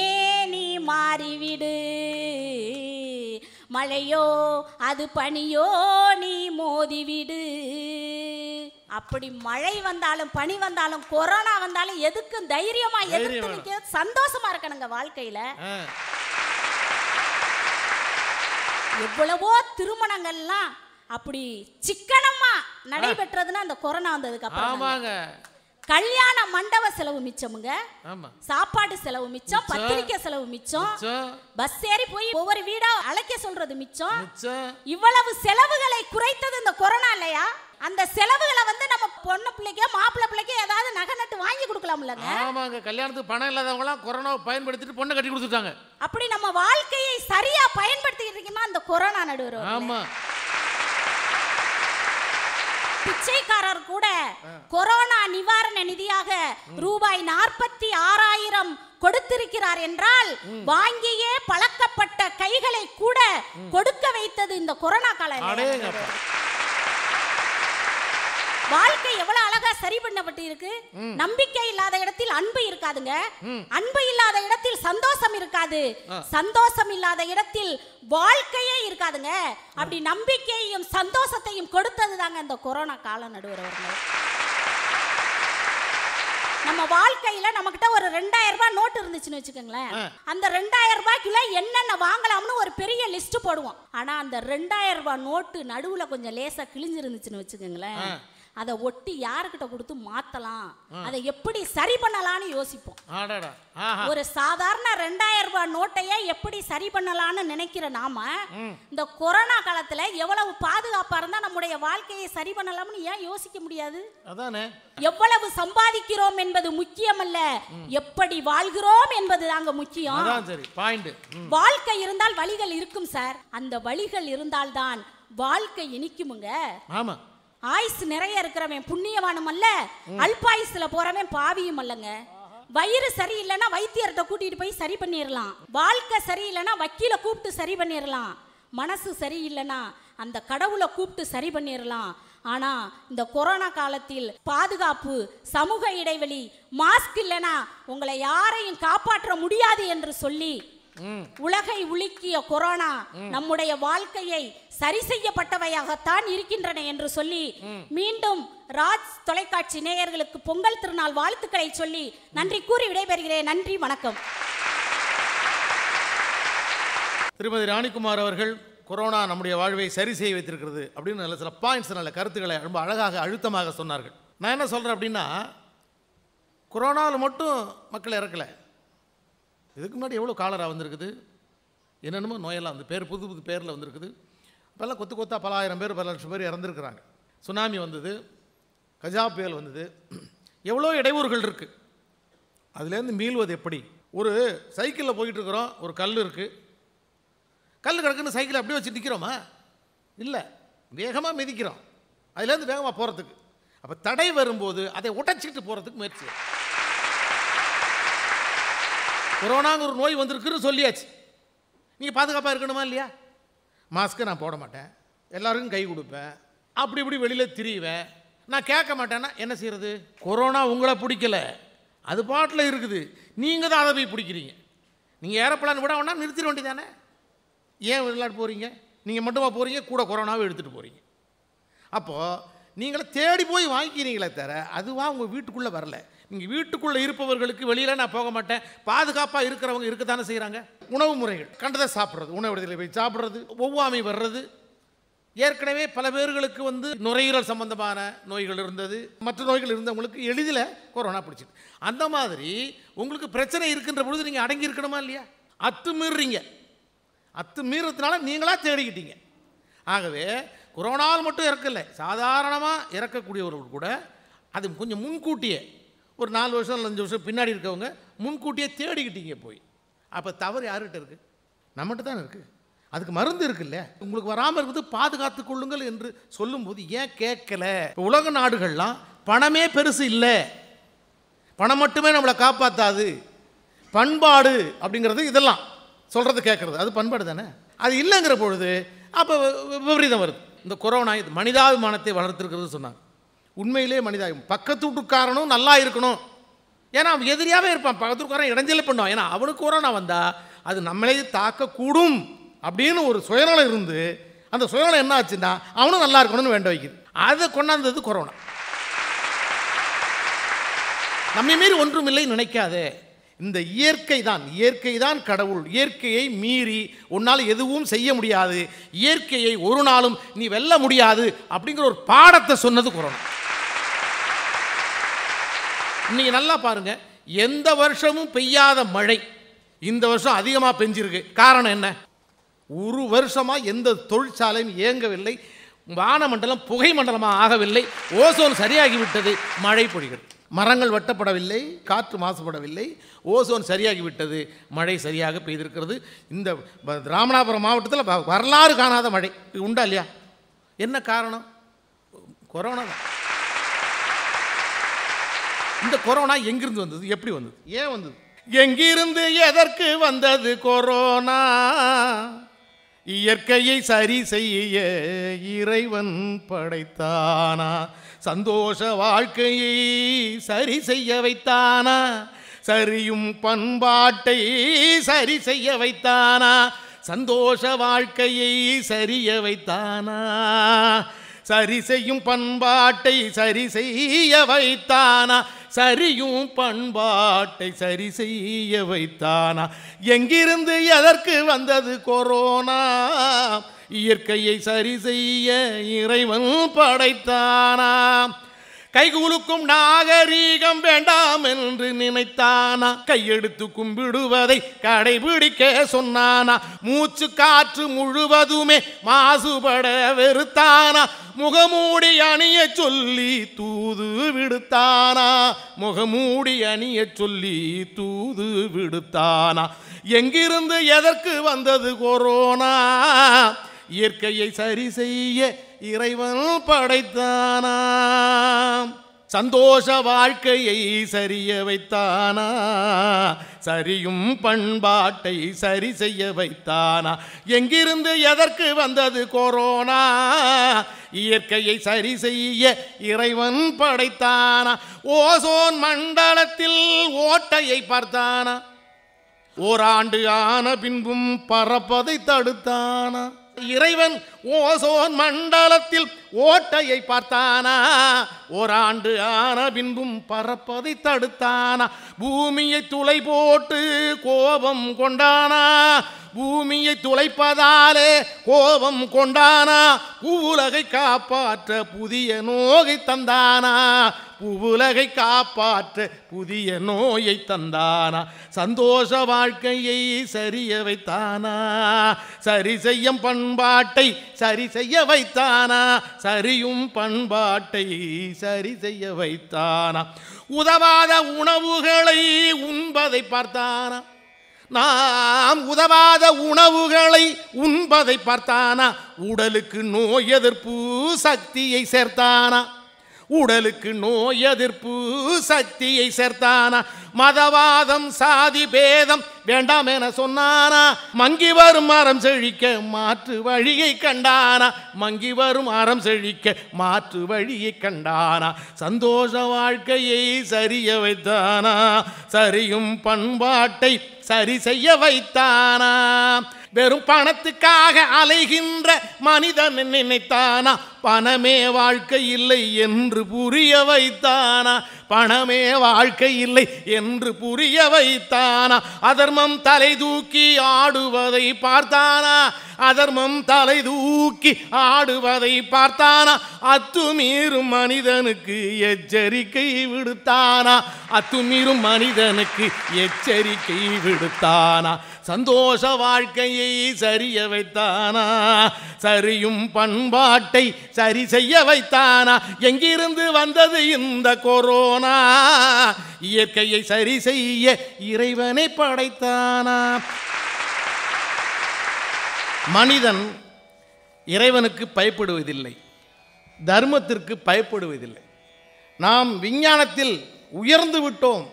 நீ மாறிவிடு மழையோ அது பனியோ நீ மோதிவிடு அப்படி மழை வந்தாலும் பனி வந்தாலும் கொரோனா வந்தாலும் எதுக்கும் தைரியமா எதிர்த்து சந்தோஷமா இருக்கணுங்க வாழ்க்கையில எவ்வளவோ திருமணங்கள்லாம் அப்படி சிக்கனமா நடைபெற்றதுன்னா அந்த கொரோனா வந்ததுக்கு அப்புறம் கல்யாண மண்டப செலவு மிச்சமுங்க சாப்பாடு செலவு மிச்சம் பத்திரிக்கை செலவு மிச்சம் பஸ் ஏறி போய் ஒவ்வொரு வீடா அழைக்க சொல்றது மிச்சம் இவ்வளவு செலவுகளை குறைத்தது இந்த கொரோனா இல்லையா அந்த செலவுகளை வந்து நம்ம பொண்ணு பிள்ளைக்கு மாப்பிள்ளை பிள்ளைக்கு ஏதாவது நகை நட்டு வாங்கி கொடுக்கலாம்லங்க இல்லங்க கல்யாணத்துக்கு பணம் இல்லாதவங்களாம் கொரோனாவை பயன்படுத்திட்டு பொண்ணை கட்டி கொடுத்துட்டாங்க அப்படி நம்ம வாழ்க்கையை சரியா பயன்படுத்திக்கிட்டு இருக்கீமா அந்த கொரோனா நடுவர் ஆமா பிச்சைக்காரர் கூட கொரோனா நிவாரண நிதியாக ரூபாய் நாற்பத்தி ஆறாயிரம் கொடுத்திருக்கிறார் என்றால் வாங்கியே பழக்கப்பட்ட கைகளை கூட கொடுக்க வைத்தது இந்த கொரோனா கால வாழ்க்கை எவ்வளவு அழகா சரி பண்ணப்பட்டு இருக்கு நம்பிக்கை இல்லாத இடத்தில் அன்பு இருக்காதுங்க அன்பு இல்லாத இடத்தில் சந்தோஷம் இருக்காது சந்தோஷம் இல்லாத இடத்தில் வாழ்க்கையே இருக்காதுங்க அப்படி நம்பிக்கையும் சந்தோஷத்தையும் கொடுத்தது தாங்க இந்த கொரோனா கால நடுவர்கள் நம்ம வாழ்க்கையில நம்ம ஒரு ரெண்டாயிரம் ரூபாய் நோட்டு இருந்துச்சுன்னு வச்சுக்கோங்களேன் அந்த ரெண்டாயிரம் ரூபாய்க்குள்ள என்னென்ன வாங்கலாம்னு ஒரு பெரிய லிஸ்ட் போடுவோம் ஆனா அந்த ரெண்டாயிரம் ரூபாய் நோட்டு நடுவுல கொஞ்சம் லேசா கிழிஞ்சிருந்துச்சுன்னு வச்சுக்கோங்களேன் அதை ஒட்டி யாருக்கிட்ட கொடுத்து மாத்தலாம் அதை எப்படி சரி பண்ணலாம்னு யோசிப்போம் ஒரு சாதாரண ரெண்டாயிரம் ரூபாய் நோட்டையே எப்படி சரி பண்ணலாம்னு நினைக்கிற நாம இந்த கொரோனா காலத்துல எவ்வளவு பாதுகாப்பா இருந்தா நம்முடைய வாழ்க்கையை சரி பண்ணலாம்னு ஏன் யோசிக்க முடியாது எவ்வளவு சம்பாதிக்கிறோம் என்பது முக்கியம் அல்ல எப்படி வாழ்கிறோம் என்பது தாங்க முக்கியம் வாழ்க்கை இருந்தால் வழிகள் இருக்கும் சார் அந்த வழிகள் இருந்தால்தான் வாழ்க்கை இனிக்குமுங்க ஆமா ஆயுசு நிறைய இருக்கிறவன் புண்ணியவானும் அல்ல அல்பாயுசுல போறவன் பாவியும் அல்லங்க வயிறு சரியில்லைன்னா வைத்தியர்கிட்ட கூட்டிட்டு போய் சரி பண்ணிடலாம் வாழ்க்கை சரியில்லைன்னா வக்கீல கூப்பிட்டு சரி பண்ணிடலாம் மனசு சரியில்லைன்னா அந்த கடவுளை கூப்பிட்டு சரி பண்ணிடலாம் ஆனால் இந்த கொரோனா காலத்தில் பாதுகாப்பு சமூக இடைவெளி மாஸ்க் இல்லைனா உங்களை யாரையும் காப்பாற்ற முடியாது என்று சொல்லி உலகை உலுக்கிய கொரோனா நம்முடைய வாழ்க்கையை சரி செய்யப்பட்டவையாகத்தான் இருக்கின்றன என்று சொல்லி மீண்டும் ராஜ் தொலைக்காட்சி நேயர்களுக்கு பொங்கல் திருநாள் வாழ்த்துக்களை சொல்லி நன்றி கூறி விடைபெறுகிறேன் நன்றி வணக்கம் திருமதி ராணிக்குமார் அவர்கள் கொரோனா நம்முடைய வாழ்வை சரி செய்ய வைத்திருக்கிறது அப்படின்னு நல்ல சில பாயிண்ட்ஸ் நல்ல கருத்துக்களை ரொம்ப அழகாக அழுத்தமாக சொன்னார்கள் நான் என்ன சொல்கிறேன் அப்படின்னா கொரோனாவில் மட்டும் மக்கள் இறக்கலை இதுக்கு முன்னாடி எவ்வளோ காலராக வந்திருக்குது என்னென்னமோ நோயெல்லாம் வந்து பேர் புது புது பேரில் வந்திருக்குது இப்போல்லாம் கொத்து கொத்தா பல ஆயிரம் பேர் பல லட்சம் பேர் இறந்துருக்குறாங்க சுனாமி வந்தது கஜா புயல் வந்தது எவ்வளோ இடையூறுகள் இருக்குது அதுலேருந்து மீள்வது எப்படி ஒரு சைக்கிளில் போயிட்டு இருக்கிறோம் ஒரு கல் இருக்குது கல் கிடக்குன்னு சைக்கிள் அப்படியே வச்சு நிற்கிறோமா இல்லை வேகமாக மிதிக்கிறோம் அதுலேருந்து வேகமாக போகிறதுக்கு அப்போ தடை வரும்போது அதை உடைச்சிக்கிட்டு போகிறதுக்கு முயற்சி கொரோனாங்கிற ஒரு நோய் வந்திருக்குன்னு சொல்லியாச்சு நீங்கள் பாதுகாப்பாக இருக்கணுமா இல்லையா மாஸ்க்கு நான் போட மாட்டேன் எல்லாருக்கும் கை கொடுப்பேன் அப்படி இப்படி வெளியில் திரிவேன் நான் கேட்க மாட்டேன்னா என்ன செய்கிறது கொரோனா உங்களை பிடிக்கல அது பாட்டில் இருக்குது நீங்கள் தான் அதை போய் பிடிக்கிறீங்க நீங்கள் ஏரோப்ளான் விட வேணா நிறுத்திட வேண்டியதானே ஏன் விளையாட்டு போகிறீங்க நீங்கள் மட்டுமா போகிறீங்க கூட கொரோனாவை எடுத்துகிட்டு போகிறீங்க அப்போது நீங்களே தேடி போய் வாங்கிக்கிறீங்களே தவிர அதுவாக உங்கள் வீட்டுக்குள்ளே வரல நீங்கள் வீட்டுக்குள்ளே இருப்பவர்களுக்கு வெளியில் நான் போக மாட்டேன் பாதுகாப்பாக இருக்கிறவங்க இருக்க தானே செய்கிறாங்க உணவு முறைகள் கண்டதை சாப்பிட்றது உணவு விடுதலை போய் சாப்பிட்றது ஒவ்வாமை வர்றது ஏற்கனவே பல பேர்களுக்கு வந்து நுரையீரல் சம்பந்தமான நோய்கள் இருந்தது மற்ற நோய்கள் இருந்தவங்களுக்கு எளிதில் கொரோனா பிடிச்சிது அந்த மாதிரி உங்களுக்கு பிரச்சனை இருக்கின்ற பொழுது நீங்கள் அடங்கி இருக்கணுமா இல்லையா அத்து மீறுறீங்க அத்து மீறதுனால நீங்களாக தேடிக்கிட்டீங்க ஆகவே கொரோனாவில் மட்டும் இறக்கலை சாதாரணமாக இறக்கக்கூடியவர்கள் கூட அது கொஞ்சம் முன்கூட்டியே ஒரு நாலு வருஷம் அஞ்சு வருஷம் பின்னாடி இருக்கவங்க முன்கூட்டியே தேடிக்கிட்டீங்க போய் அப்போ தவறு யார்கிட்ட இருக்குது நம்மகிட்ட தானே இருக்குது அதுக்கு மருந்து இருக்குல்ல உங்களுக்கு வராமல் இருக்குது பாதுகாத்து கொள்ளுங்கள் என்று சொல்லும்போது ஏன் கேட்கல உலக நாடுகள்லாம் பணமே பெருசு இல்லை பணம் மட்டுமே நம்மளை காப்பாற்றாது பண்பாடு அப்படிங்கிறது இதெல்லாம் சொல்கிறது கேட்குறது அது பண்பாடு தானே அது இல்லைங்கிற பொழுது அப்போ விபரீதம் வருது இந்த கொரோனா இது மனிதாபிமானத்தை வளர்த்துருக்கிறது சொன்னாங்க உண்மையிலே மனிதாயும் பக்கத்து வீட்டுக்காரனும் நல்லா இருக்கணும் ஏன்னா அவன் எதிரியாகவே இருப்பான் பக்கத்து வீட்டுக்காரன் இடைஞ்சல பண்ணுவான் ஏன்னா அவனுக்கு கொரோனா வந்தால் அது நம்மளே தாக்கக்கூடும் அப்படின்னு ஒரு சுயநலம் இருந்து அந்த சுயநலம் என்ன ஆச்சுன்னா அவனும் நல்லா இருக்கணும்னு வேண்ட வைக்குது அதை கொண்டாந்தது கொரோனா நம்மை மீறி ஒன்றும் இல்லை நினைக்காதே இந்த இயற்கை தான் இயற்கை தான் கடவுள் இயற்கையை மீறி உன்னால் எதுவும் செய்ய முடியாது இயற்கையை ஒரு நாளும் நீ வெல்ல முடியாது அப்படிங்கிற ஒரு பாடத்தை சொன்னது கொரோனா இன்றைக்கி நல்லா பாருங்கள் எந்த வருஷமும் பெய்யாத மழை இந்த வருஷம் அதிகமாக பெஞ்சிருக்கு காரணம் என்ன ஒரு வருஷமாக எந்த தொழிற்சாலையும் இயங்கவில்லை வானமண்டலம் புகை மண்டலமாக ஆகவில்லை ஓசோன் சரியாகிவிட்டது மழை பொழிகள் மரங்கள் வெட்டப்படவில்லை காற்று மாசுபடவில்லை ஓசோன் சரியாகிவிட்டது மழை சரியாக பெய்திருக்கிறது இந்த ராமநாதபுரம் மாவட்டத்தில் வரலாறு காணாத மழை உண்டா இல்லையா என்ன காரணம் கொரோனா தான் இந்த கொரோனா எங்கிருந்து வந்தது எப்படி வந்தது ஏன் வந்தது எங்கிருந்து எதற்கு வந்தது கொரோனா இயற்கையை சரி செய்ய இறைவன் படைத்தானா சந்தோஷ வாழ்க்கையை சரி செய்ய வைத்தானா சரியும் பண்பாட்டை சரி செய்ய வைத்தானா சந்தோஷ வாழ்க்கையை சரிய வைத்தானா சரி செய்யும் பண்பாட்டை சரி செய்ய வைத்தானா சரியும் பண்பாட்டை சரி செய்ய வைத்தானா எங்கிருந்து எதற்கு வந்தது கொரோனா இயற்கையை சரி செய்ய இறைவன் படைத்தானாம் குலுக்கும் நாகரீகம் வேண்டாம் என்று நினைத்தானா கையெடுத்து கும்பிடுவதை கடைபிடிக்க சொன்னானா மூச்சு காற்று முழுவதுமே மாசுபட வெறுத்தானா முகமூடி அணிய சொல்லி தூது விடுத்தானா முகமூடி அணிய சொல்லி தூது விடுத்தானா எங்கிருந்து எதற்கு வந்தது கொரோனா இயற்கையை சரி செய்ய இறைவன் படைத்தானாம் சந்தோஷ வாழ்க்கையை சரிய வைத்தானா சரியும் பண்பாட்டை சரி செய்ய வைத்தானா எங்கிருந்து எதற்கு வந்தது கொரோனா இயற்கையை சரி செய்ய இறைவன் படைத்தானா ஓசோன் மண்டலத்தில் ஓட்டையை பார்த்தானா ஓராண்டு ஆன பின்பும் பறப்பதை தடுத்தானா இறைவன் ஓசோன் மண்டலத்தில் ஓட்டையை பார்த்தானா ஓராண்டு ஆன பின்பும் பரப்பதை தடுத்தானா பூமியை துளை போட்டு கோபம் கொண்டானா பூமியை துளைப்பதாலே கோபம் கொண்டானா பூவுலகை காப்பாற்ற புதிய நோயை தந்தானா பூவுலகை காப்பாற்ற புதிய நோயை தந்தானா சந்தோஷ வாழ்க்கையை சரிய வைத்தானா சரி செய்யும் பண்பாட்டை சரி செய்ய வைத்தானா சரியும் பண்பாட்டை சரி செய்ய வைத்தானா உதவாத உணவுகளை உண்பதை பார்த்தானா நாம் உதவாத உணவுகளை உண்பதை பார்த்தானா உடலுக்கு நோய் எதிர்ப்பு சக்தியை சேர்த்தானா உடலுக்கு நோய் எதிர்ப்பு சக்தியை சேர்த்தானா மதவாதம் சாதி பேதம் வேண்டாம் என சொன்னானா மங்கி வரும் அறம் செழிக்க மாற்று வழியை கண்டானா மங்கி வரும் அறம் செழிக்க மாற்று வழியை கண்டானா சந்தோஷ வாழ்க்கையை சரிய வைத்தானா சரியும் பண்பாட்டை சரி செய்ய வைத்தானாம் வெறும் பணத்துக்காக அலைகின்ற மனிதன் நினைத்தானா பணமே வாழ்க்கை இல்லை என்று புரிய வைத்தானா பணமே வாழ்க்கை இல்லை என்று புரிய வைத்தானா அதர்மம் தலை தூக்கி ஆடுவதை பார்த்தானா அதர்மம் தலை தூக்கி ஆடுவதை பார்த்தானா அத்துமீறும் மனிதனுக்கு எச்சரிக்கை விடுத்தானா அத்துமீறும் மனிதனுக்கு எச்சரிக்கை விடுத்தானா சந்தோஷ வாழ்க்கையை சரிய வைத்தானா சரியும் பண்பாட்டை சரி செய்ய வைத்தானா எங்கிருந்து வந்தது இந்த கொரோனா இயற்கையை சரி செய்ய இறைவனை படைத்தானா மனிதன் இறைவனுக்கு பயப்படுவதில்லை தர்மத்திற்கு பயப்படுவதில்லை நாம் விஞ்ஞானத்தில் உயர்ந்து விட்டோம்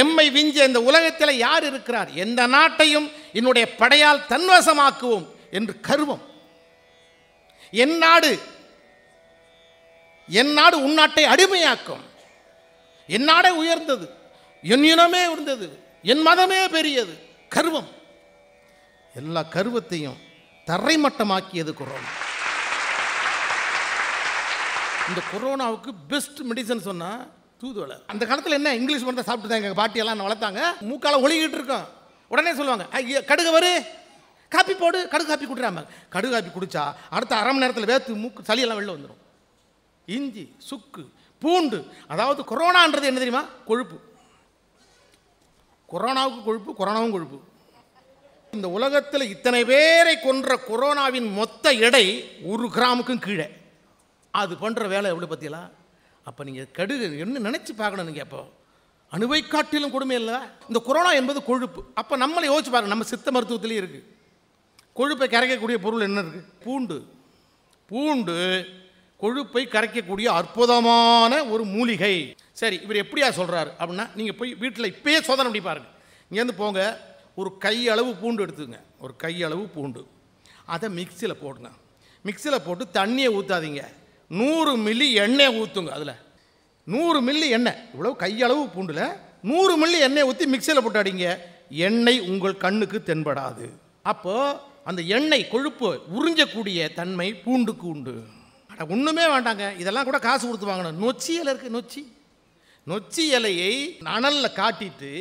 எம்மை விஞ்ச இந்த உலகத்தில் யார் இருக்கிறார் எந்த நாட்டையும் என்னுடைய படையால் தன்வசமாக்குவோம் என்று கருவம் என் நாடு என் நாடு உன் நாட்டை அடிமையாக்கும் என் நாடே உயர்ந்தது என் இனமே உயர்ந்தது என் மதமே பெரியது கருவம் எல்லா கருவத்தையும் தரைமட்டமாக்கியது கொரோனா இந்த கொரோனாவுக்கு பெஸ்ட் மெடிசன் சொன்னால் தூதுவளை அந்த காலத்தில் என்ன இங்கிலீஷ் மருந்தை சாப்பிட்டு தான் எங்கள் பாட்டியெல்லாம் வளர்த்தாங்க மூக்கால ஒழுகிட்டு இருக்கோம் உடனே சொல்லுவாங்க கடுக வரு காப்பி போடு கடுகு காப்பி கொடுறாம கடுகு காப்பி குடித்தா அடுத்த அரை மணி நேரத்தில் வேத்து மூக்கு சளியெல்லாம் வெளில வந்துடும் இஞ்சி சுக்கு பூண்டு அதாவது கொரோனான்றது என்ன தெரியுமா கொழுப்பு கொரோனாவுக்கு கொழுப்பு கொரோனாவும் கொழுப்பு இந்த உலகத்தில் இத்தனை பேரை கொன்ற கொரோனாவின் மொத்த எடை ஒரு கிராமுக்கும் கீழே அது பண்ணுற வேலை எவ்வளோ பார்த்தீங்களா அப்போ நீங்கள் கடுகு என்ன நினச்சி பார்க்கணும் நீங்கள் அப்போ அணுவை காட்டிலும் கொடுமை இல்லை இந்த கொரோனா என்பது கொழுப்பு அப்போ நம்மளை யோசிச்சு பாருங்கள் நம்ம சித்த மருத்துவத்திலேயே இருக்குது கொழுப்பை கரைக்கக்கூடிய பொருள் என்ன இருக்குது பூண்டு பூண்டு கொழுப்பை கரைக்கக்கூடிய அற்புதமான ஒரு மூலிகை சரி இவர் எப்படியா சொல்கிறாரு அப்படின்னா நீங்கள் போய் வீட்டில் இப்பயே சோதனை பண்ணி பாருங்கள் இங்கேருந்து போங்க ஒரு கையளவு பூண்டு எடுத்துங்க ஒரு கையளவு பூண்டு அதை மிக்சியில் போடுங்க மிக்சியில் போட்டு தண்ணியை ஊற்றாதீங்க நூறு மில்லி எண்ணெய் ஊற்றுங்க அதில் நூறு மில்லி எண்ணெய் இவ்வளோ கையளவு பூண்டில் நூறு மில்லி எண்ணெய் ஊற்றி மிக்சியில் போட்டு அடிங்க எண்ணெய் உங்கள் கண்ணுக்கு தென்படாது அப்போது அந்த எண்ணெய் கொழுப்பு உறிஞ்சக்கூடிய தன்மை பூண்டுக்கு உண்டு ஆனால் ஒன்றுமே வேண்டாங்க இதெல்லாம் கூட காசு கொடுத்து வாங்கணும் நொச்சி இலை இருக்குது நொச்சி நொச்சி இலையை நனலில் காட்டிட்டு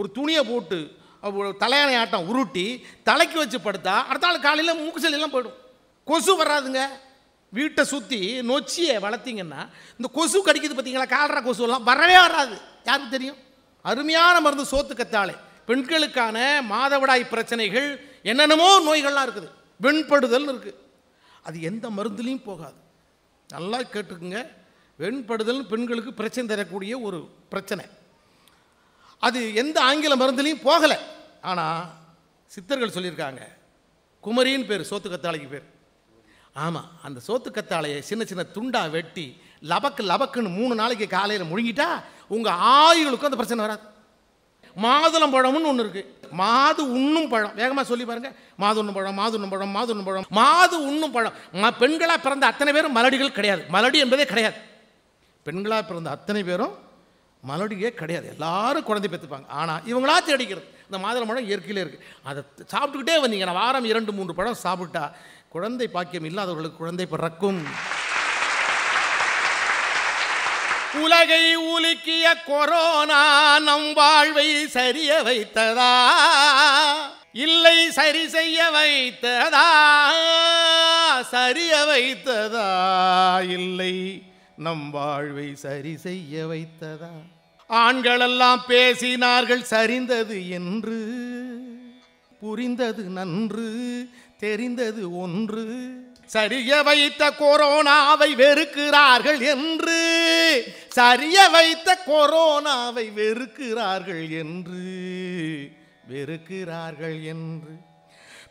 ஒரு துணியை போட்டு தலையான ஆட்டம் உருட்டி தலைக்கு வச்சு படுத்தா அடுத்த நாள் காலையில் மூக்கு செல்லாம் போயிடும் கொசு வராதுங்க வீட்டை சுற்றி நொச்சியை வளர்த்திங்கன்னா இந்த கொசு கடிக்குது பார்த்தீங்களா கால்ரா கொசுவெல்லாம் வரவே வராது யாருக்கு தெரியும் அருமையான மருந்து சோத்து கத்தாலே பெண்களுக்கான மாதவிடாய் பிரச்சனைகள் என்னென்னமோ நோய்கள்லாம் இருக்குது வெண்படுதல் இருக்குது அது எந்த மருந்துலேயும் போகாது நல்லா கேட்டுக்குங்க வெண்படுதல் பெண்களுக்கு பிரச்சனை தரக்கூடிய ஒரு பிரச்சனை அது எந்த ஆங்கில மருந்துலேயும் போகலை ஆனால் சித்தர்கள் சொல்லியிருக்காங்க குமரின்னு பேர் சோத்து கத்தாலைக்கு பேர் ஆமாம் அந்த சோத்துக்கத்தாழையை சின்ன சின்ன துண்டாக வெட்டி லபக்கு லபக்குன்னு மூணு நாளைக்கு காலையில் முழுங்கிட்டா உங்கள் ஆயுளுக்கும் அந்த பிரச்சனை வராது மாதுளம் பழம்னு ஒன்று இருக்குது மாது உண்ணும் பழம் வேகமாக சொல்லி பாருங்கள் மாது உண்ணும் பழம் மாது உண்ணும் பழம் மாது உண்ணும் பழம் மாது உண்ணும் பழம் பெண்களாக பிறந்த அத்தனை பேரும் மலடிகள் கிடையாது மலடி என்பதே கிடையாது பெண்களாக பிறந்த அத்தனை பேரும் மலடியே கிடையாது எல்லாரும் குழந்தை பெற்றுப்பாங்க ஆனால் இவங்களா தேடிக்கிறது இந்த மாதுளம் பழம் இயற்கையிலே இருக்குது அதை சாப்பிட்டுக்கிட்டே வந்தீங்கன்னா வாரம் இரண்டு மூன்று பழம் சாப்பிட்டா குழந்தை பாக்கியம் இல்லாதவர்களுக்கு குழந்தை பிறக்கும் உலகை உலுக்கிய கொரோனா நம் வாழ்வை சரிய வைத்ததா இல்லை சரி செய்ய வைத்ததா சரிய வைத்ததா இல்லை நம் வாழ்வை சரி செய்ய வைத்ததா ஆண்களெல்லாம் பேசினார்கள் சரிந்தது என்று புரிந்தது நன்று தெரிந்தது ஒன்று சரிய வைத்த கொரோனாவை வெறுக்கிறார்கள் என்று சரிய வைத்த கொரோனாவை வெறுக்கிறார்கள் என்று வெறுக்கிறார்கள் என்று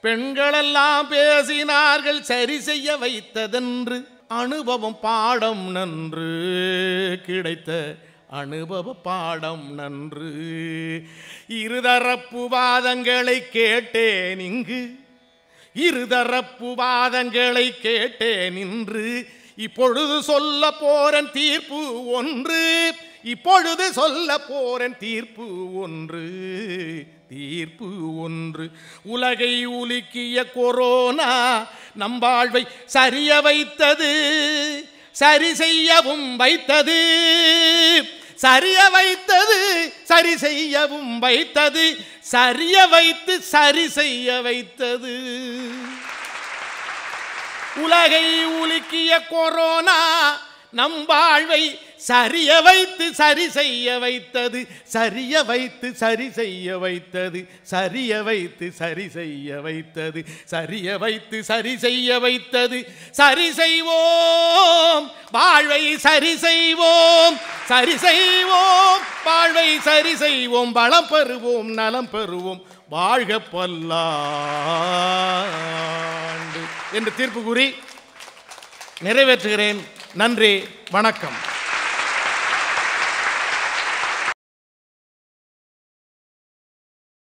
பெண்களெல்லாம் பேசினார்கள் சரி செய்ய வைத்ததென்று அனுபவம் பாடம் நன்று கிடைத்த அனுபவ பாடம் நன்று இருதரப்பு வாதங்களை கேட்டேன் இங்கு இருதரப்பு வாதங்களை கேட்டே நின்று இப்பொழுது சொல்ல போரன் தீர்ப்பு ஒன்று இப்பொழுது சொல்ல போரன் தீர்ப்பு ஒன்று தீர்ப்பு ஒன்று உலகை உலுக்கிய கொரோனா நம் வாழ்வை சரிய வைத்தது சரி செய்யவும் வைத்தது சரிய வைத்தது சரி செய்யவும் வைத்தது சரிய வைத்து சரி செய்ய வைத்தது உலகை உலுக்கிய கொரோனா நம் வாழ்வை சரிய வைத்து சரி செய்ய வைத்தது சரிய வைத்து சரி செய்ய வைத்தது சரிய வைத்து சரி செய்ய வைத்தது சரிய வைத்து சரி செய்ய வைத்தது சரி செய்வோம் வாழ்வை சரி செய்வோம் சரி செய்வோம் வாழ்வை சரி செய்வோம் பலம் பெறுவோம் நலம் பெறுவோம் வாழ்க பல்லாண்டு என்று தீர்ப்பு கூறி நிறைவேற்றுகிறேன் நன்றி வணக்கம்